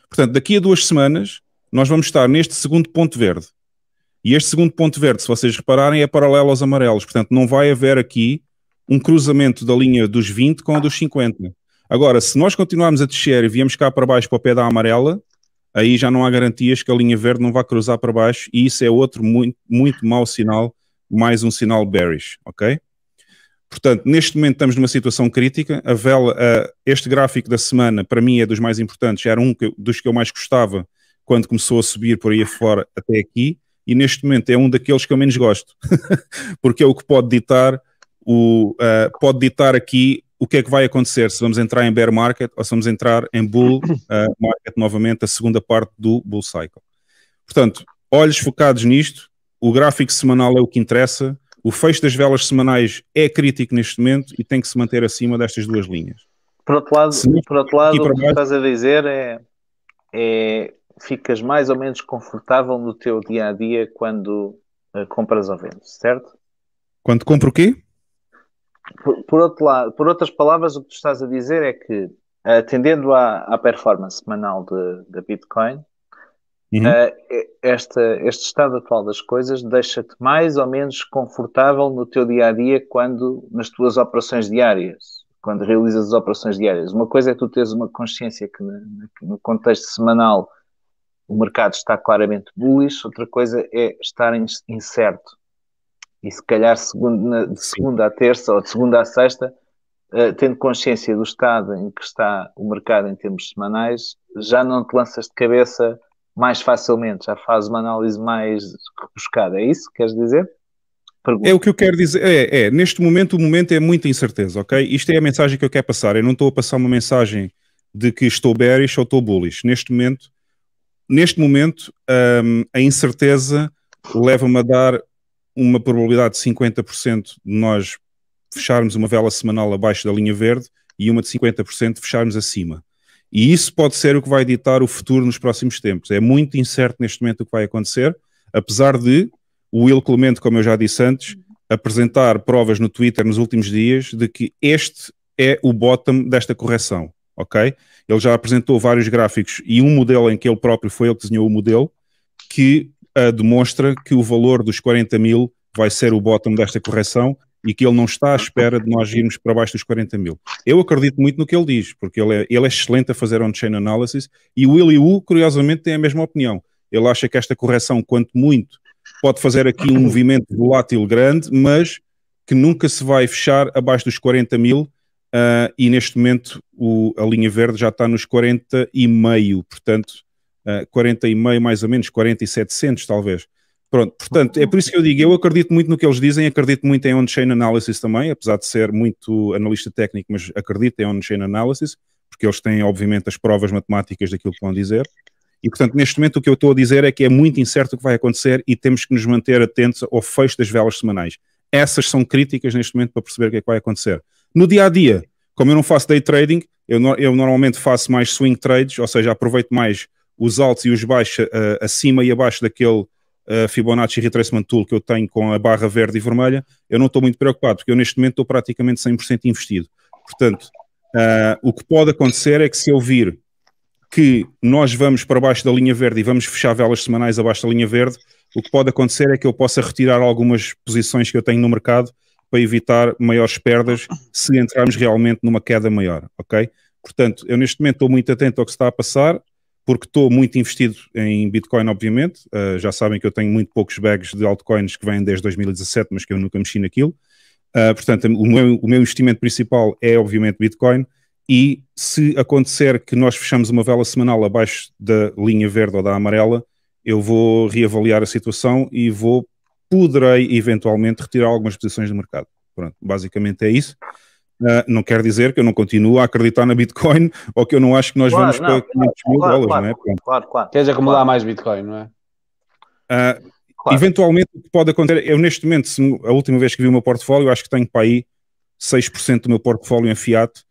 Portanto, daqui a duas semanas nós vamos estar neste segundo ponto verde, e este segundo ponto verde, se vocês repararem, é paralelo aos amarelos. Portanto, não vai haver aqui um cruzamento da linha dos 20 com a dos 50. Agora, se nós continuarmos a descer e viemos cá para baixo para o pé da amarela, aí já não há garantias que a linha verde não vá cruzar para baixo e isso é outro muito, muito mau sinal, mais um sinal bearish, ok? Portanto, neste momento estamos numa situação crítica. A vela, este gráfico da semana, para mim, é dos mais importantes. Era um que, dos que eu mais gostava quando começou a subir por aí afora até aqui e neste momento é um daqueles que eu menos gosto, porque é o que pode ditar o uh, pode ditar aqui o que é que vai acontecer, se vamos entrar em bear market ou se vamos entrar em bull uh, market novamente, a segunda parte do bull cycle. Portanto, olhos focados nisto, o gráfico semanal é o que interessa, o fecho das velas semanais é crítico neste momento e tem que se manter acima destas duas linhas. Por outro lado, por outro lado o que estás a dizer é, é ficas mais ou menos confortável no teu dia a dia quando uh, compras ou vendes, certo? Quando compro o quê? Por, por, outro lado, por outras palavras, o que tu estás a dizer é que, eh, atendendo à, à performance semanal da Bitcoin, uhum. uh, esta, este estado atual das coisas deixa-te mais ou menos confortável no teu dia a dia quando nas tuas operações diárias, quando realizas as operações diárias. Uma coisa é tu teres uma consciência que, no, no contexto semanal, o mercado está claramente bullish, outra coisa é estar incerto. E se calhar segunda, de segunda a terça ou de segunda a sexta, uh, tendo consciência do estado em que está o mercado em termos semanais, já não te lanças de cabeça mais facilmente, já fazes uma análise mais rebuscada. É isso que queres dizer? Pergunta. É o que eu quero dizer. É, é, neste momento, o momento é muita incerteza, ok? Isto é a mensagem que eu quero passar. Eu não estou a passar uma mensagem de que estou bearish ou estou bullish. Neste momento, Neste momento, um, a incerteza leva-me a dar uma probabilidade de 50% de nós fecharmos uma vela semanal abaixo da linha verde e uma de 50% de fecharmos acima. E isso pode ser o que vai ditar o futuro nos próximos tempos. É muito incerto neste momento o que vai acontecer, apesar de o Will Clemente, como eu já disse antes, apresentar provas no Twitter nos últimos dias de que este é o bottom desta correção ok? Ele já apresentou vários gráficos e um modelo em que ele próprio foi ele que desenhou o modelo, que uh, demonstra que o valor dos 40 mil vai ser o bottom desta correção e que ele não está à espera de nós irmos para baixo dos 40 mil. Eu acredito muito no que ele diz, porque ele é, ele é excelente a fazer on-chain analysis e o Willy Wu, curiosamente, tem a mesma opinião. Ele acha que esta correção, quanto muito, pode fazer aqui um movimento volátil grande, mas que nunca se vai fechar abaixo dos 40 mil, uh, e neste momento o, a linha verde já está nos 40 e meio, portanto uh, ah, 40 e meio mais ou menos, e 700 talvez. Pronto, portanto, é por isso que eu digo, eu acredito muito no que eles dizem, acredito muito em on-chain analysis também, apesar de ser muito analista técnico, mas acredito em on-chain analysis, porque eles têm, obviamente, as provas matemáticas daquilo que vão dizer. E, portanto, neste momento o que eu estou a dizer é que é muito incerto o que vai acontecer e temos que nos manter atentos ao fecho das velas semanais. Essas são críticas neste momento para perceber o que é que vai acontecer. No dia a dia, como eu não faço day trading, eu, no, eu normalmente faço mais swing trades, ou seja, aproveito mais os altos e os baixos uh, acima e abaixo daquele uh, Fibonacci Retracement Tool que eu tenho com a barra verde e vermelha. Eu não estou muito preocupado, porque eu neste momento estou praticamente 100% investido. Portanto, uh, o que pode acontecer é que se eu vir que nós vamos para baixo da linha verde e vamos fechar velas semanais abaixo da linha verde, o que pode acontecer é que eu possa retirar algumas posições que eu tenho no mercado para evitar maiores perdas se entrarmos realmente numa queda maior, ok? Portanto, eu neste momento estou muito atento ao que está a passar, porque estou muito investido em Bitcoin, obviamente. Uh, já sabem que eu tenho muito poucos bags de altcoins que vêm desde 2017, mas que eu nunca mexi naquilo. Uh, portanto, o meu, o meu investimento principal é, obviamente, Bitcoin. E se acontecer que nós fechamos uma vela semanal abaixo da linha verde ou da amarela, eu vou reavaliar a situação e vou poderei eventualmente retirar algumas posições do mercado. Pronto, basicamente é isso. Uh, não quer dizer que eu não continuo a acreditar na Bitcoin ou que eu não acho que nós claro, vamos não, para 500 mil claro, dólares, claro, não é? Pronto. Claro, claro. Queres acumular mais Bitcoin, não é? Uh, eventualmente, o que pode acontecer, eu neste momento, a última vez que vi o meu portfólio, acho que tenho para aí 6% do meu portfólio em fiat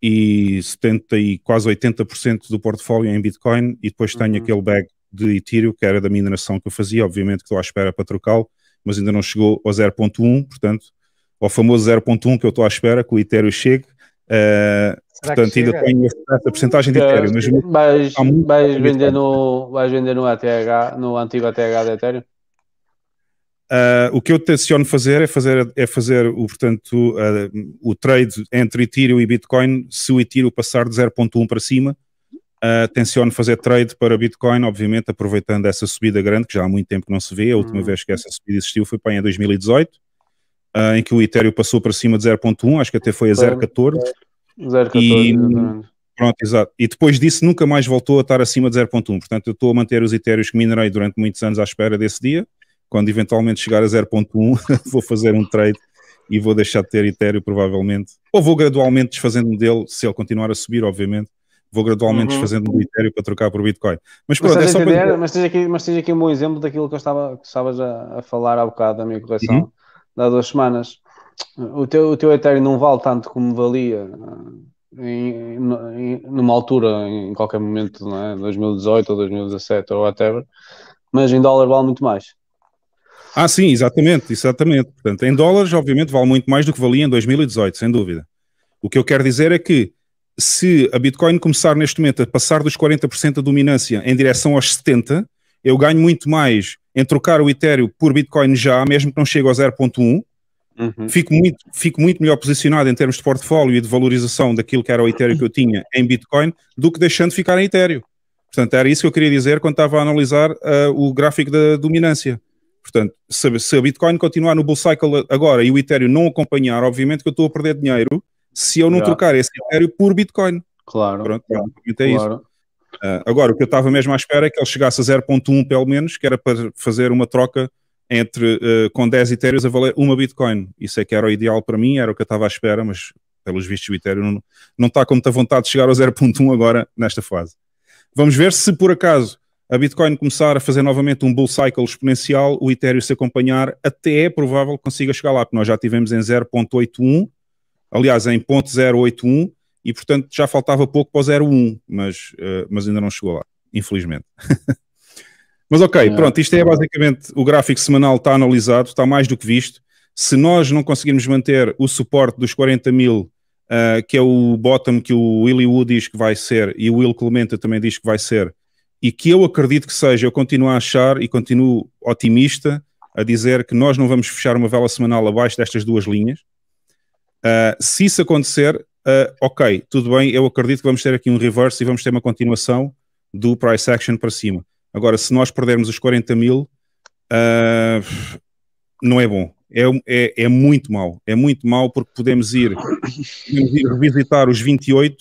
e 70 e quase 80% do portfólio em Bitcoin e depois tenho uhum. aquele bag de Ethereum, que era da mineração que eu fazia, obviamente que estou à espera para trocá-lo, mas ainda não chegou ao 0.1, portanto, ao famoso 0.1 que eu estou à espera, que o Ethereum chegue. Uh, portanto, ainda tenho essa porcentagem de Ethereum. Mas, mas, assim, vais, vender no, vais vender no ATH, no antigo ATH de Ethereum? Uh, o que eu tenciono fazer é fazer, é fazer o, portanto, uh, o trade entre Ethereum e Bitcoin se o Ethereum passar de 0.1 para cima Uh, tenciono fazer trade para Bitcoin, obviamente, aproveitando essa subida grande, que já há muito tempo que não se vê. A última uhum. vez que essa subida existiu foi para em 2018, uh, ah, em que o Ethereum passou para cima de 0.1, acho que até foi a 0.14. 0.14, e, Pronto, exato. E depois disso nunca mais voltou a estar acima de 0.1. Portanto, eu estou a manter os Ethereum que minerei durante muitos anos à espera desse dia. Quando eventualmente chegar a 0.1, vou fazer um trade e vou deixar de ter Ethereum provavelmente. Ou vou gradualmente desfazendo-me dele, se ele continuar a subir, obviamente vou gradualmente uhum. desfazendo o Ethereum para trocar por Bitcoin. Mas, pronto, mas, é entender, para... mas, tens aqui, mas tens aqui um bom exemplo daquilo que eu estava, que estavas a, a falar há bocado da minha correção, uhum. há duas semanas. O teu, o teu Ethereum não vale tanto como valia eh, em, em, numa altura, em qualquer momento, não é? 2018 ou 2017 ou whatever, mas em dólar vale muito mais. Ah, sim, exatamente, exatamente. Portanto, em dólares, obviamente, vale muito mais do que valia em 2018, sem dúvida. O que eu quero dizer é que se a Bitcoin começar neste momento a passar dos 40% da dominância em direção aos 70%, eu ganho muito mais em trocar o Ethereum por Bitcoin já, mesmo que não chegue ao 0.1. Uhum. Fico, muito, fico muito melhor posicionado em termos de portfólio e de valorização daquilo que era o Ethereum que eu tinha em Bitcoin do que deixando de ficar em Ethereum. Portanto, era isso que eu queria dizer quando estava a analisar uh, o gráfico da dominância. Portanto, se, se, a Bitcoin continuar no bull cycle agora e o Ethereum não acompanhar, obviamente que eu estou a perder dinheiro se eu não yeah. trocar esse Ethereum por Bitcoin. Claro. Pronto, yeah. é, é claro. isso. Uh, ah, agora, o que eu estava mesmo à espera é que ele chegasse a 0.1 pelo menos, que era para fazer uma troca entre uh, com 10 Ethereum a valer uma Bitcoin. Isso é que era o ideal para mim, era o que eu estava à espera, mas pelos vistos o Ethereum não, não está com muita vontade de chegar ao 0.1 agora nesta fase. Vamos ver se por acaso a Bitcoin começar a fazer novamente um bull cycle exponencial, o Ethereum se acompanhar, até é provável que consiga chegar lá, porque nós já tivemos em 0.81 aliás, em 0.081, e portanto já faltava pouco para o 0.1, mas, eh, mas ainda não chegou lá, infelizmente. mas ok, pronto, isto é basicamente o gráfico semanal está analisado, está mais do que visto. Se nós não conseguirmos manter o suporte dos 40 mil, uh, que é o bottom que o Willie Wood diz que vai ser, e o Will Clementa também diz que vai ser, e que eu acredito que seja, eu continuo a achar e continuo otimista a dizer que nós não vamos fechar uma vela semanal abaixo destas duas linhas, Uh, se isso acontecer, uh, ok, tudo bem, eu acredito que vamos ter aqui um reverse e vamos ter uma continuação do price action para cima. Agora, se nós perdermos os 40 mil, uh, não é bom. É, é, é, muito mal. É muito mal porque podemos ir, ir revisitar os 28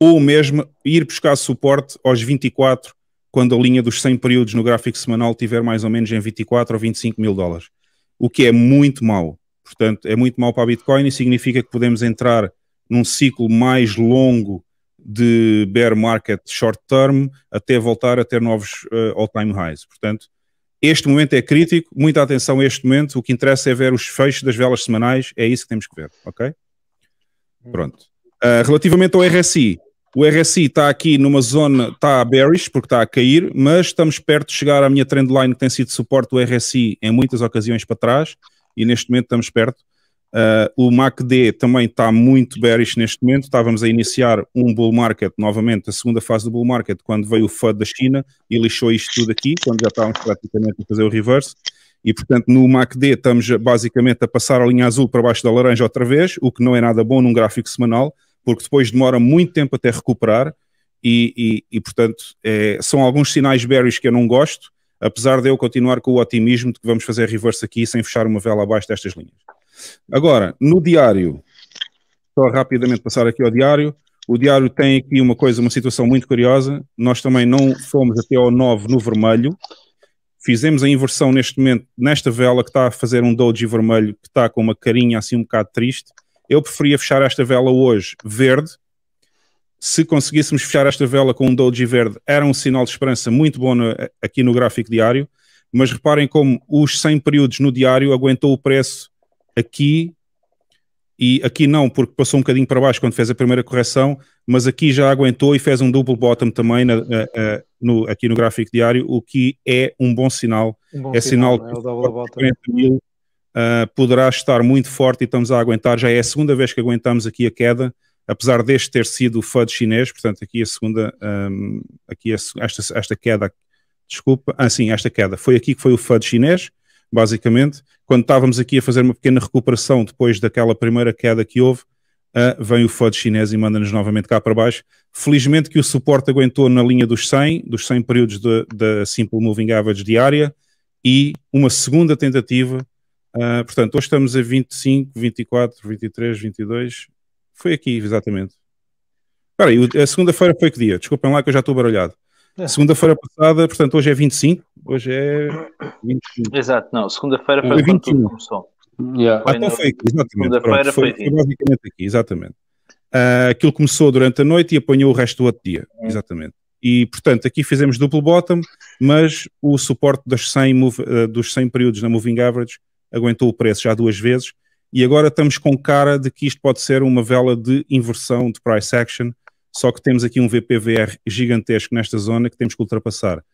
ou mesmo ir buscar suporte aos 24 quando a linha dos 100 períodos no gráfico semanal tiver mais ou menos em 24 ou 25 mil dólares. O que é muito mal. Portanto, é muito mau para a Bitcoin e significa que podemos entrar num ciclo mais longo de bear market short term até voltar a ter novos uh, all-time highs. Portanto, este momento é crítico, muita atenção a este momento. O que interessa é ver os fechos das velas semanais, é isso que temos que ver, ok? Hum. Pronto. Uh, relativamente ao RSI, o RSI está aqui numa zona, está bearish, porque está a cair, mas estamos perto de chegar à minha trendline que tem sido suporte do RSI em muitas ocasiões para trás e neste momento estamos perto. Uh, o MACD também está muito bearish neste momento. Estávamos a iniciar um bull market, novamente, a segunda fase do bull market, quando veio o FUD da China e lixou isto tudo aqui, quando já estávamos praticamente a fazer o reverse. E, portanto, no MACD estamos ah, basicamente a passar a linha azul para baixo da laranja outra vez, o que não é nada bom num gráfico semanal, porque depois demora muito tempo até recuperar. E, e, e portanto, é, são alguns sinais bearish que eu não gosto apesar de eu continuar com o otimismo de que vamos fazer reverse aqui sem fechar uma vela abaixo destas linhas. Agora, no diário, só rapidamente passar aqui ao diário, o diário tem aqui uma coisa, uma situação muito curiosa, nós também não fomos até ao 9 no vermelho, fizemos a inversão neste momento, nesta vela que está a fazer um doji vermelho, que está com uma carinha assim um bocado triste, eu preferia fechar esta vela hoje verde, se conseguíssemos fechar esta vela com um doji verde, era um sinal de esperança muito bom no, aqui no gráfico diário, mas reparem como os 100 períodos no diário aguentou o preço aqui e aqui não, porque passou um bocadinho para baixo quando fez a primeira correção, mas aqui já aguentou e fez um double bottom também na, no, aqui no gráfico diário, o que é um bom sinal. Um bom é sinal, sinal né? que é 40 mil uh, poderá estar muito forte e estamos a aguentar. Já é a segunda vez que aguentamos aqui a queda apesar deste ter sido o FUD chinês, portanto, aqui a segunda, um, aqui a, esta, esta queda, desculpa, ah, sim, esta queda, foi aqui que foi o FUD chinês, basicamente, quando estávamos aqui a fazer uma pequena recuperação depois daquela primeira queda que houve, uh, vem o FUD chinês e manda-nos novamente cá para baixo. Felizmente que o suporte aguentou na linha dos 100, dos 100 períodos da Simple Moving Average diária, e uma segunda tentativa. Uh, portanto, hoje estamos a 25, 24, 23, 22, foi aqui, exatamente. Espera aí, a segunda-feira foi que dia? Desculpem lá que eu já estou baralhado. É. Segunda-feira passada, portanto, hoje é 25. Hoje é 25. Exato, não. Segunda-feira foi, foi é quando tudo começou. Yeah. Foi ah, então foi exatamente. foi, foi basicamente aqui, exatamente. Uh, aquilo começou durante a noite e apanhou o resto do outro dia, uhum. exatamente. E, portanto, aqui fizemos duplo bottom, mas o suporte das 100 move, uh, dos 100 períodos na Moving Average aguentou o preço já duas vezes e agora estamos com cara de que isto pode ser uma vela de inversão de price action, só que temos aqui um VPVR gigantesco nesta zona que temos que ultrapassar.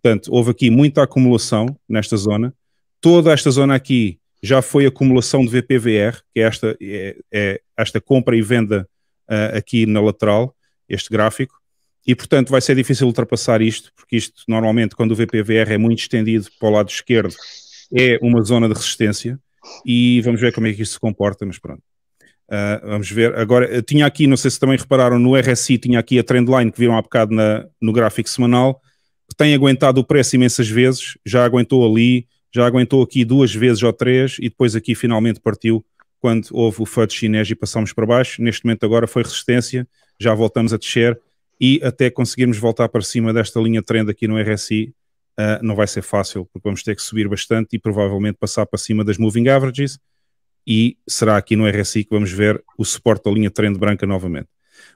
Portanto, houve aqui muita acumulação nesta zona. Toda esta zona aqui já foi acumulação de VPVR, que é esta, é, é esta compra e venda uh, aqui na lateral, este gráfico. E, portanto, vai ser difícil ultrapassar isto, porque isto, normalmente, quando o VPVR é muito estendido para o lado esquerdo, é uma zona de resistência e vamos ver como é que isto se comporta, mas pronto. Uh, vamos ver. Agora, tinha aqui, não sei se também repararam, no RSI tinha aqui a trendline que viram há bocado na, no gráfico semanal, que tem aguentado o preço imensas vezes, já aguentou ali, já aguentou aqui duas vezes ou três, e depois aqui finalmente partiu quando houve o FUD chinês e passámos para baixo. Neste momento agora foi resistência, já voltamos a descer, e até conseguirmos voltar para cima desta linha trend aqui no RSI, Uh, não vai ser fácil, porque vamos ter que subir bastante e provavelmente passar para cima das moving averages. E será aqui no RSI que vamos ver o suporte da linha trend branca novamente.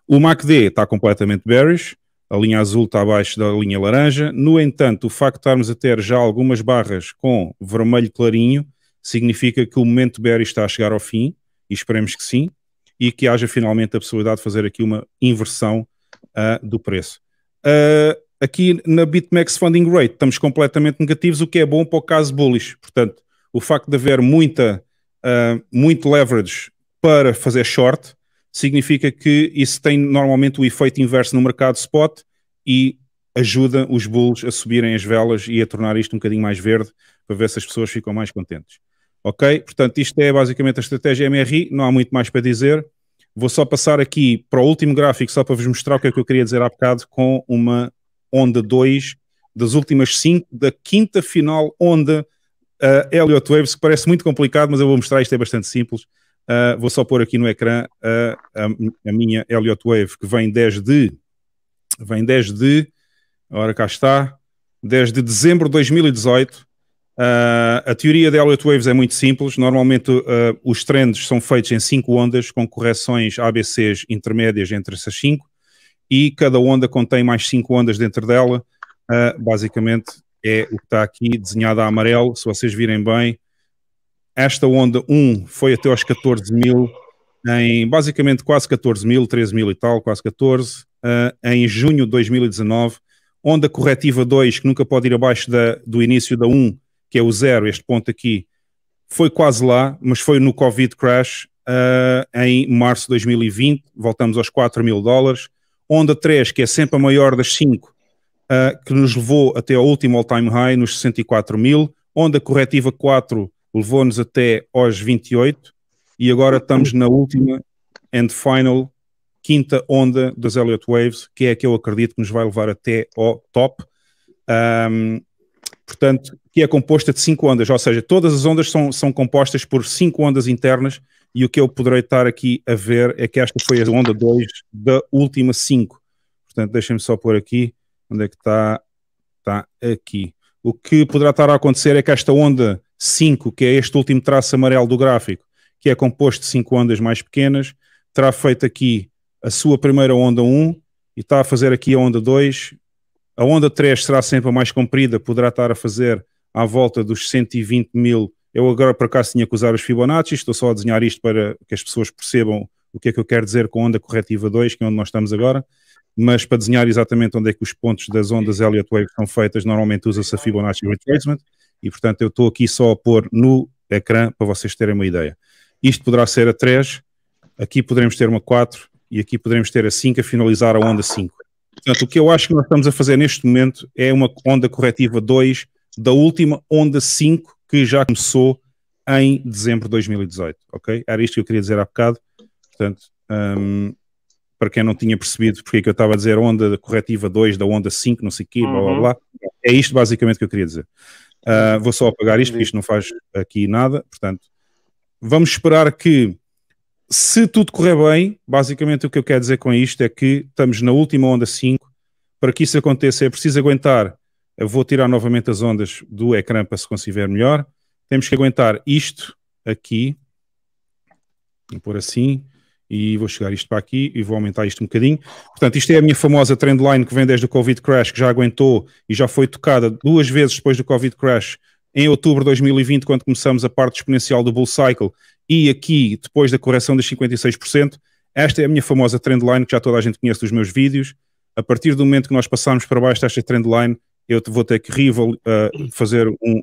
O MACD está completamente bearish, a linha azul está abaixo da linha laranja. No entanto, o facto de estarmos a ter já algumas barras com vermelho clarinho significa que o momento bearish está a chegar ao fim, e esperemos que sim, e que haja finalmente a possibilidade de fazer aqui uma inversão uh, do preço. Uh, Aqui na BitMEX Funding Rate estamos completamente negativos, o que é bom para o caso bullish. Portanto, o facto de haver muita, uh, muito leverage para fazer short significa que isso tem normalmente o efeito inverso no mercado spot e ajuda os bulls a subirem as velas e a tornar isto um bocadinho mais verde para ver se as pessoas ficam mais contentes. Ok? Portanto, isto é basicamente a estratégia MRI, não há muito mais para dizer. Vou só passar aqui para o último gráfico, só para vos mostrar o que é que eu queria dizer há bocado, com uma Onda 2, das últimas 5, da quinta final Onda uh, Elliot Waves, que parece muito complicado, mas eu vou mostrar, isto é bastante simples. Uh, vou só pôr aqui no ecrã uh, a, a, minha Elliot Wave, que vem desde Vem desde de. cá está. desde dezembro de 2018. Uh, a teoria da Elliott Waves é muito simples. Normalmente uh, os trends são feitos em cinco ondas, com correções ABCs intermédias entre essas cinco e cada onda contém mais cinco ondas dentro dela. Uh, basicamente é o que está aqui desenhado a amarelo. Se vocês virem bem, esta onda 1 foi até aos 14 mil, em basicamente quase 14 mil, 13 mil e tal, quase 14, uh, ah, em junho de 2019. Onda corretiva 2, que nunca pode ir abaixo da, do início da 1, que é o zero, este ponto aqui, foi quase lá, mas foi no Covid crash uh, em março de 2020. Voltamos aos 4 mil dólares. Onda 3, que é sempre a maior das 5, uh, ah, que nos levou até ao último all-time high, nos 64 mil. Onda corretiva 4 levou-nos até aos 28. E agora estamos na última and final, quinta onda das Elliott Waves, que é a que eu acredito que nos vai levar até ao top. Um, portanto, que é composta de cinco ondas, ou seja, todas as ondas são, são compostas por cinco ondas internas e o que eu poderei estar aqui a ver é que esta foi a onda 2 da última 5. Portanto, deixem-me só pôr aqui onde é que está. Está aqui. O que poderá estar a acontecer é que esta onda 5, que é este último traço amarelo do gráfico, que é composto de 5 ondas mais pequenas, terá feito aqui a sua primeira onda 1 um, e está a fazer aqui a onda 2. A onda 3 será sempre a mais comprida, poderá estar a fazer à volta dos 120 mil eu agora, por acaso, tinha que usar os Fibonacci, estou só a desenhar isto para que as pessoas percebam o que é que eu quero dizer com onda corretiva 2, que é onde nós estamos agora, mas para desenhar exatamente onde é que os pontos das ondas Elliott Wave são feitas, normalmente usa-se a Fibonacci Retracement, e portanto eu estou aqui só a pôr no ecrã para vocês terem uma ideia. Isto poderá ser a 3, aqui poderemos ter uma 4, e aqui poderemos ter a 5 a finalizar a onda 5. Portanto, o que eu acho que nós estamos a fazer neste momento é uma onda corretiva 2 da última onda 5 que já começou em dezembro de 2018, ok? Era isto que eu queria dizer há bocado, portanto, um, para quem não tinha percebido porque é que eu estava a dizer onda corretiva 2 da onda 5, não sei o quê, uhum. blá blá uhum. blá, é isto basicamente que eu queria dizer. Uh, vou só apagar isto, porque isto não faz aqui nada, portanto, vamos esperar que se tudo correr bem, basicamente o que eu quero dizer com isto é que estamos na última onda 5. Para que isso aconteça, é preciso aguentar eu vou tirar novamente as ondas do ecrã para se conseguir melhor. Temos que aguentar isto aqui, vou pôr assim, e vou chegar isto para aqui e vou aumentar isto um bocadinho. Portanto, isto é a minha famosa trendline que vem desde o Covid Crash, que já aguentou e já foi tocada duas vezes depois do Covid Crash, em outubro de 2020, quando começamos a parte exponencial do Bull Cycle, e aqui, depois da correção dos 56%, esta é a minha famosa trendline que já toda a gente conhece dos meus vídeos. A partir do momento que nós passarmos para baixo desta trendline, eu vou ter que uh, fazer um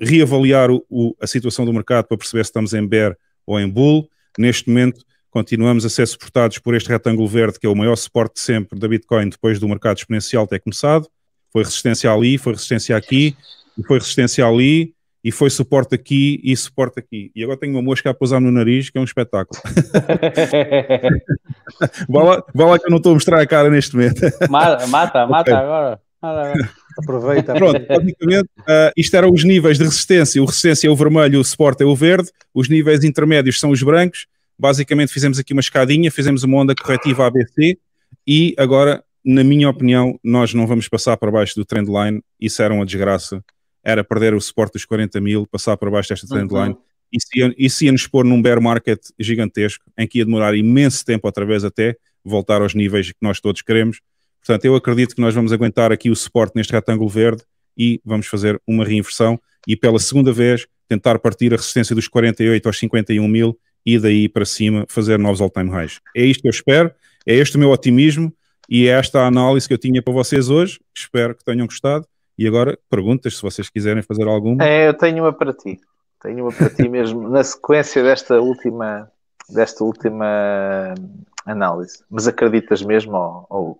reavaliar o, o, a situação do mercado para perceber se estamos em bear ou em bull. Neste momento, continuamos a ser suportados por este retângulo verde, que é o maior suporte sempre da Bitcoin depois do mercado exponencial ter começado. Foi resistência ali, foi resistência aqui, e foi resistência ali, e foi suporte aqui e suporte aqui. E agora tenho uma mosca a pousar no nariz, que é um espetáculo. vá, lá, lá que eu não estou a mostrar a cara neste momento. Mata, mata, okay. mata agora. Mata agora. Aproveita. Pronto, basicamente, uh, isto eram os níveis de resistência. O resistência é o vermelho, o suporte é o verde. Os níveis intermédios são os brancos. Basicamente, fizemos aqui uma escadinha, fizemos uma onda corretiva ABC e agora, na minha opinião, nós não vamos passar para baixo do trendline. Isso era uma desgraça. Era perder o suporte dos 40 mil, passar para baixo desta trendline. Uhum. Isso ia, isso ia nos pôr num bear market gigantesco, em que ia demorar imenso tempo, outra vez até, voltar aos níveis que nós todos queremos Portanto, eu acredito que nós vamos aguentar aqui o suporte neste retângulo verde e vamos fazer uma reinversão e pela segunda vez tentar partir a resistência dos 48 aos 51 mil e daí para cima fazer novos all-time highs. É isto que eu espero, é este o meu otimismo e é esta a análise que eu tinha para vocês hoje. Espero que tenham gostado. E agora, perguntas, se vocês quiserem fazer alguma. É, eu tenho uma para ti. Tenho uma para ti mesmo, na sequência desta última, desta última análise. Mas acreditas mesmo, ou, ou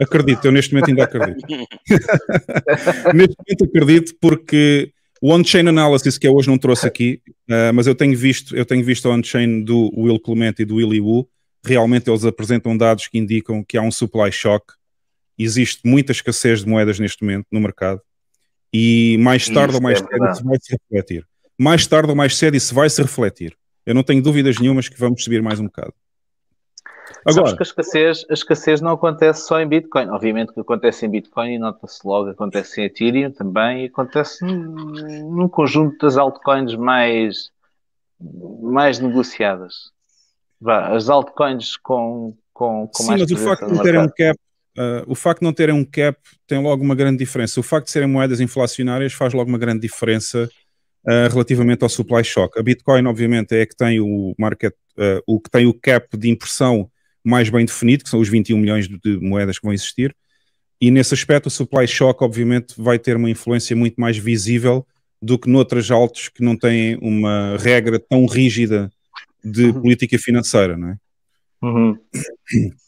Acredito, eu neste momento ainda acredito. neste momento acredito porque o on-chain analysis que eu hoje não trouxe aqui, uh, mas eu tenho visto, eu tenho visto o on-chain do Will Clemente e do Willy Wu, realmente eles apresentam dados que indicam que há um supply shock, existe muita escassez de moedas neste momento no mercado e mais tarde isso ou mais é cedo isso vai se refletir. Mais tarde ou mais cedo isso vai se refletir. Eu não tenho dúvidas nenhumas que vamos subir mais um bocado. Agora, Sabes que a escassez, a escassez não acontece só em Bitcoin. Obviamente que acontece em Bitcoin e nota-se logo, acontece em Ethereum também e acontece num conjunto das altcoins mais, mais negociadas. Vá, as altcoins com, com, com Sim, mais... Sim, mas o facto de não terem um cap Uh, o facto de não terem um cap tem logo uma grande diferença. O facto de serem moedas inflacionárias faz logo uma grande diferença uh, relativamente ao supply shock. A Bitcoin, obviamente, é que tem o market, uh, o que tem o cap de impressão mais bem definido, que são os 21 milhões de moedas que vão existir. E nesse aspecto, o supply shock, obviamente, vai ter uma influência muito mais visível do que noutras altas que não têm uma regra tão rígida de uhum. política financeira, não é? Uhum.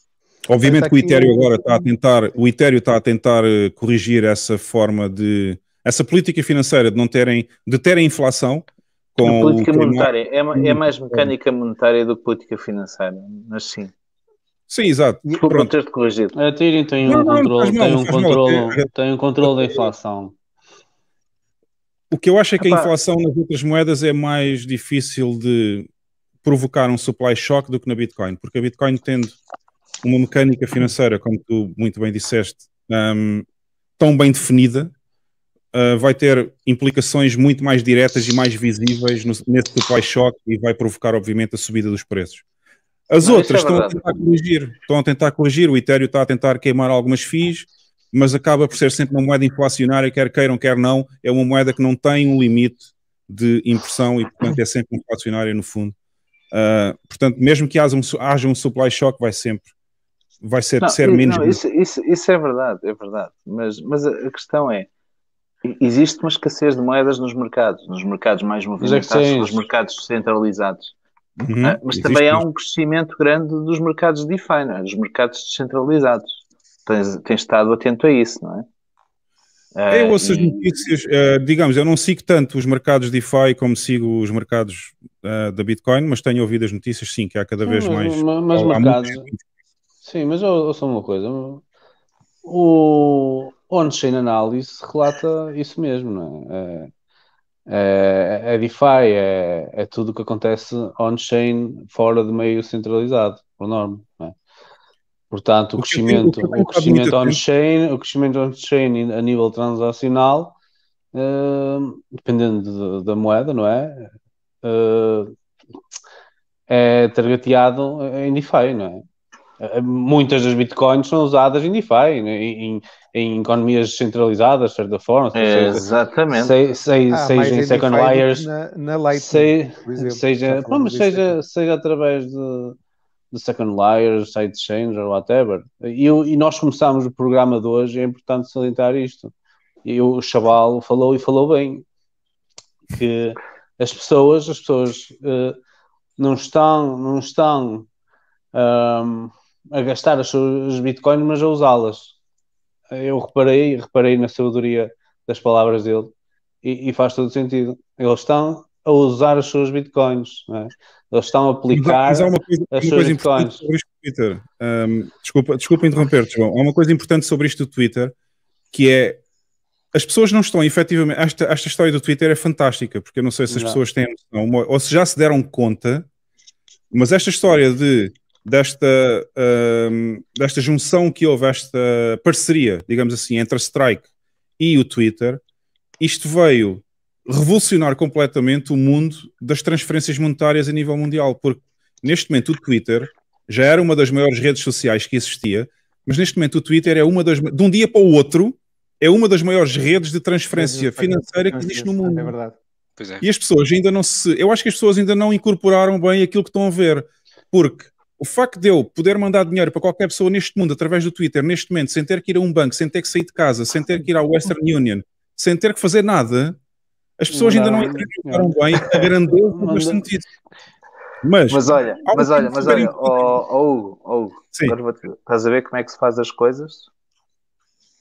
Obviamente que o Ethereum agora está a tentar, o Ethereum está a tentar eh, corrigir essa forma de essa política financeira de não terem de terem inflação com a política monetária é, é, uhum. mais mecânica monetária do que política financeira, mas sim. Sim, exato. Desculpa ter-te corrigido. A Tyrion tem não, um não, controle, tem, um controle tem um controle da é, é. inflação. O que eu acho é que Epá. a inflação nas outras moedas é mais difícil de provocar um supply shock do que na Bitcoin, porque a Bitcoin tendo uma mecânica financeira, como tu muito bem disseste, um, tão bem definida, uh, vai ter implicações muito mais diretas e mais visíveis no, nesse supply shock e vai provocar, obviamente, a subida dos preços. As não, outras é estão, a tentar corrigir, estão a tentar corrigir, o Ethereum está a tentar queimar algumas FIIs, mas acaba por ser sempre uma moeda inflacionária, quer queiram, quer não, é uma moeda que não tem um limite de impressão e, portanto, é sempre inflacionária no fundo. Uh, portanto, mesmo que haja um, haja um supply shock, vai sempre vai ser, não, ser menos. Não, isso, isso, isso, é verdade, é verdade. Mas, mas a questão é: existe uma escassez de moedas nos mercados, nos mercados mais é movimentados, nos mercados centralizados. Uhum, ah, mas existe. também há um crescimento grande dos mercados de DeFi, é? dos mercados descentralizados. Tens, tens, estado atento a isso, não é? Ah, eu ouço as notícias, uh, digamos, eu não sigo tanto os mercados de DeFi como sigo os mercados uh, da Bitcoin, mas tenho ouvido as notícias sim, que há cada vez mais. Mas, mas mercados. Sim, mas ouçam uma coisa. O on-chain analysis relata isso mesmo, não é? É, é, é DeFi, é, é tudo o que acontece on-chain fora de meio centralizado, por norma. É? Portanto, o, o crescimento, o, o crescimento on-chain, o crescimento on-chain a nível transacional, uh, dependendo de, da moeda, não é? Uh, é targeteado em DeFi, não é? Eh, muitas das bitcoins são usadas em DeFi, né? em, em economias centralizadas, de certa forma. seja, exatamente. Sei, ah, seja em second DeFi layers. Na, na Lightning, exemplo, Seja, seja, seja através de, de second layers, side chains ou whatever. E, e nós começámos o programa de hoje, é importante salientar isto. E o Chaval falou e falou bem que as pessoas, as pessoas uh, não estão, não estão um, ehm, a gastar as suas bitcoins, mas a usá-las. Eu reparei, reparei na sabedoria das palavras dele e, e, faz todo sentido. Eles estão a usar as suas bitcoins, é? eles estão a aplicar mas há, mas há coisa, as suas bitcoins. Sobre isto Twitter. Um, desculpa, desculpa interromper-te, João. Há uma coisa importante sobre isto do Twitter que é as pessoas não estão efetivamente. Esta, esta história do Twitter é fantástica, porque eu não sei se as não. pessoas têm noção ou se já se deram conta, mas esta história de desta, desta junção que houve, esta parceria, digamos assim, entre a Strike e o Twitter, isto veio revolucionar completamente o mundo das transferências monetárias a nível mundial, porque neste momento o Twitter já era uma das maiores redes sociais que existia, mas neste momento o Twitter é uma das de um dia para o outro é uma das maiores redes de transferência financeira que existe no mundo. É verdade. É. E as pessoas ainda não se, eu acho que as pessoas ainda não incorporaram bem aquilo que estão a ver, porque o facto de eu poder mandar dinheiro para qualquer pessoa neste mundo através do Twitter, neste momento, sem ter que ir a um banco, sem ter que sair de casa, sem ter que ir à Western uhum. Union, sem ter que fazer nada, as pessoas não, ainda não entenderam bem a grandeza deste sentido Mas, mas olha, mas olha, mas olha, oh, oh, oh, agora vou, estás a ver como é que se faz as coisas?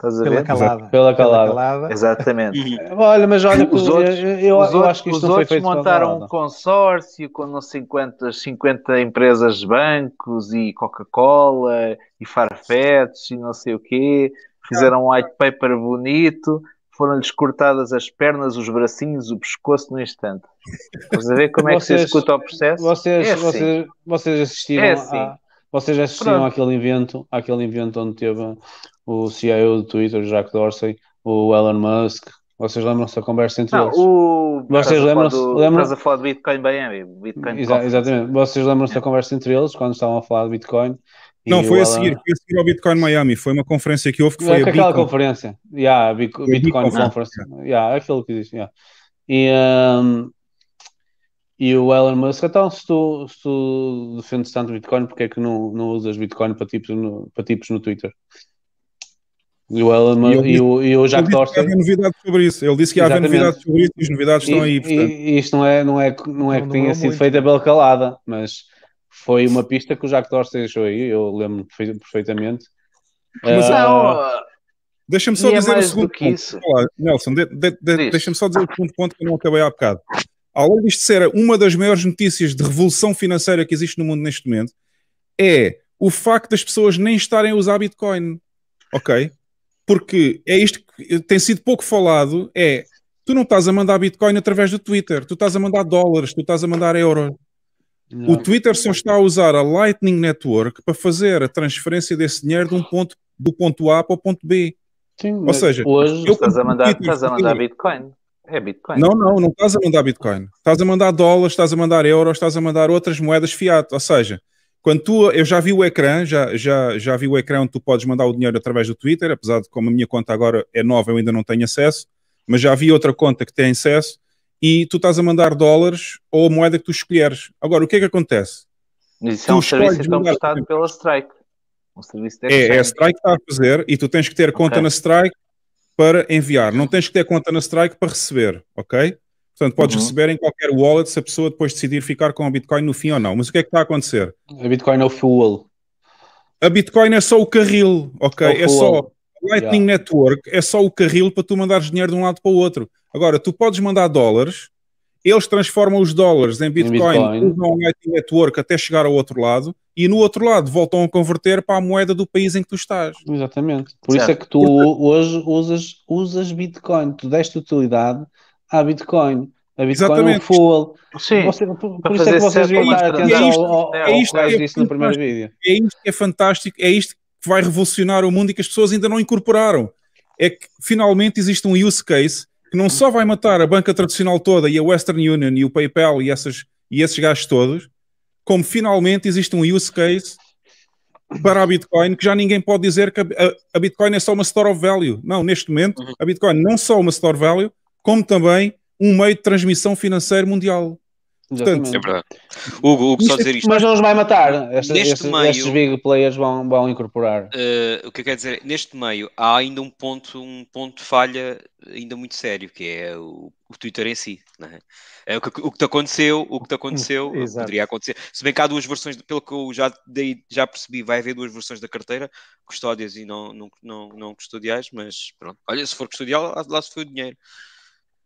Estás a pela ver? Calada. Pela calada. Pela calada. Exatamente. Uhum. olha, mas olha, os eu, outros, eu, os eu acho que os outros montaram um consórcio com não sei quantas, 50 empresas, bancos e Coca-Cola e Farfetch e não sei o quê. Fizeram um white paper bonito, foram-lhes cortadas as pernas, os bracinhos, o pescoço no instante. vamos a ver como é que se escuta o processo? Vocês, é assim. vocês, assim. vocês assistiram é assim. a, vocês assistiram Pronto. àquele evento, àquele evento onde teve o CIO do Twitter, o Jack Dorsey, o Elon Musk. Vocês lembram-se da conversa entre não, eles? O... Vocês lembram-se? Lembram... Estás a falar do Bitcoin Miami? É, Bitcoin Exa Exatamente. Vocês lembram-se da conversa entre eles quando estavam a falar de Bitcoin? Não, foi Alan... a seguir, foi a seguir ao Bitcoin Miami. Foi uma conferência que houve que foi é que a aquela Bitcoin. conferência. Yeah, a Bitcoin, Bitcoin Conference. Yeah. yeah, é aquilo que existe. Yeah. E, um, e o Elon Musk, então, se tu, se tu defendes tanto Bitcoin, porque é que não, não usas Bitcoin para tipos no, para tipos no Twitter? E o Alan e, disse, e, o, e o Jack Dorsey. Havia novidades sobre isso. Ele disse que havia novidades sobre isso e as novidades estão aí. Portanto. E, isto não é, não é, não é não que tenha sido muito. feito bela calada, mas foi uma pista que o Jack Dorsey deixou aí. Eu lembro perfeitamente. Mas, uh, não, Deixa-me só, é dizer o segundo ponto. Nelson, de, de, de, deixa-me só dizer o segundo ponto que eu não acabei há bocado. Além disto ser uma das maiores notícias de revolução financeira que existe no mundo neste momento, é o facto das pessoas nem estarem a usar Bitcoin. Ok? Porque é isto que tem sido pouco falado: é tu não estás a mandar Bitcoin através do Twitter, tu estás a mandar dólares, tu estás a mandar euros. O Twitter só está a usar a Lightning Network para fazer a transferência desse dinheiro de um ponto, do ponto A para o ponto B. Sim, Ou seja, hoje estás a mandar, Twitter, estás a mandar Bitcoin. É Bitcoin. Não, não, não estás a mandar Bitcoin. Estás a mandar dólares, estás a mandar euros, estás a mandar outras moedas fiat. Ou seja, quando tu, eu já vi o ecrã, já, já, já vi o ecrã onde tu podes mandar o dinheiro através do Twitter, apesar de como a minha conta agora é nova, eu ainda não tenho acesso, mas já vi outra conta que tem acesso e tu estás a mandar dólares ou a moeda que tu escolheres. Agora, o que é que acontece? Mas isso tu é um serviço que é prestado pela Strike. Um serviço é, é a Strike que está a fazer e tu tens que ter okay. conta na Strike para enviar. Não tens que ter conta na Strike para receber, ok? Portanto, podes uhum. receber em qualquer wallet se a pessoa depois decidir ficar com a Bitcoin no fim ou não. Mas o que é que está a acontecer? A Bitcoin é o fuel. A Bitcoin é só o carril, ok? É, é só. Lightning yeah. Network é só o carril para tu mandares dinheiro de um lado para o outro. Agora, tu podes mandar dólares, eles transformam os dólares em Bitcoin, Bitcoin. usam o Lightning Network até chegar ao outro lado e no outro lado voltam a converter para a moeda do país em que tu estás. Exatamente. Por certo. isso é que tu hoje usas, usas Bitcoin, tu deste utilidade à Bitcoin. A Bitcoin Exatamente. é um full. Sim. Você, por, por isso é que vocês vão dar atenção é isto, ao, ao, é isto, ao é, disse no primeiro vídeo. É isto que é fantástico, é isto que vai revolucionar o mundo e que as pessoas ainda não incorporaram. É que finalmente existe um use case que não só vai matar a banca tradicional toda e a Western Union e o PayPal e, essas, e esses gastos todos, como finalmente existe um use case para a Bitcoin que já ninguém pode dizer que a, a, a Bitcoin é só uma store of value. Não, neste momento, uhum. a Bitcoin não só uma store value, como também um meio de transmissão financeiro mundial. Portanto, é verdade. Hugo, Hugo só dizer isto. Mas não os vai matar. Este, neste meio, estes big players vão, vão incorporar. Uh, o que eu quero dizer é, neste meio há ainda um ponto, um ponto de falha ainda muito sério, que é o, o Twitter em si. É? é? o, que, o que te aconteceu, o que te aconteceu, poderia acontecer. Se bem que há duas versões, pelo que eu já, dei, já percebi, vai haver duas versões da carteira, custódias e não, não, não, não custodiais, mas pronto. Olha, se for custodial, lá se foi o dinheiro.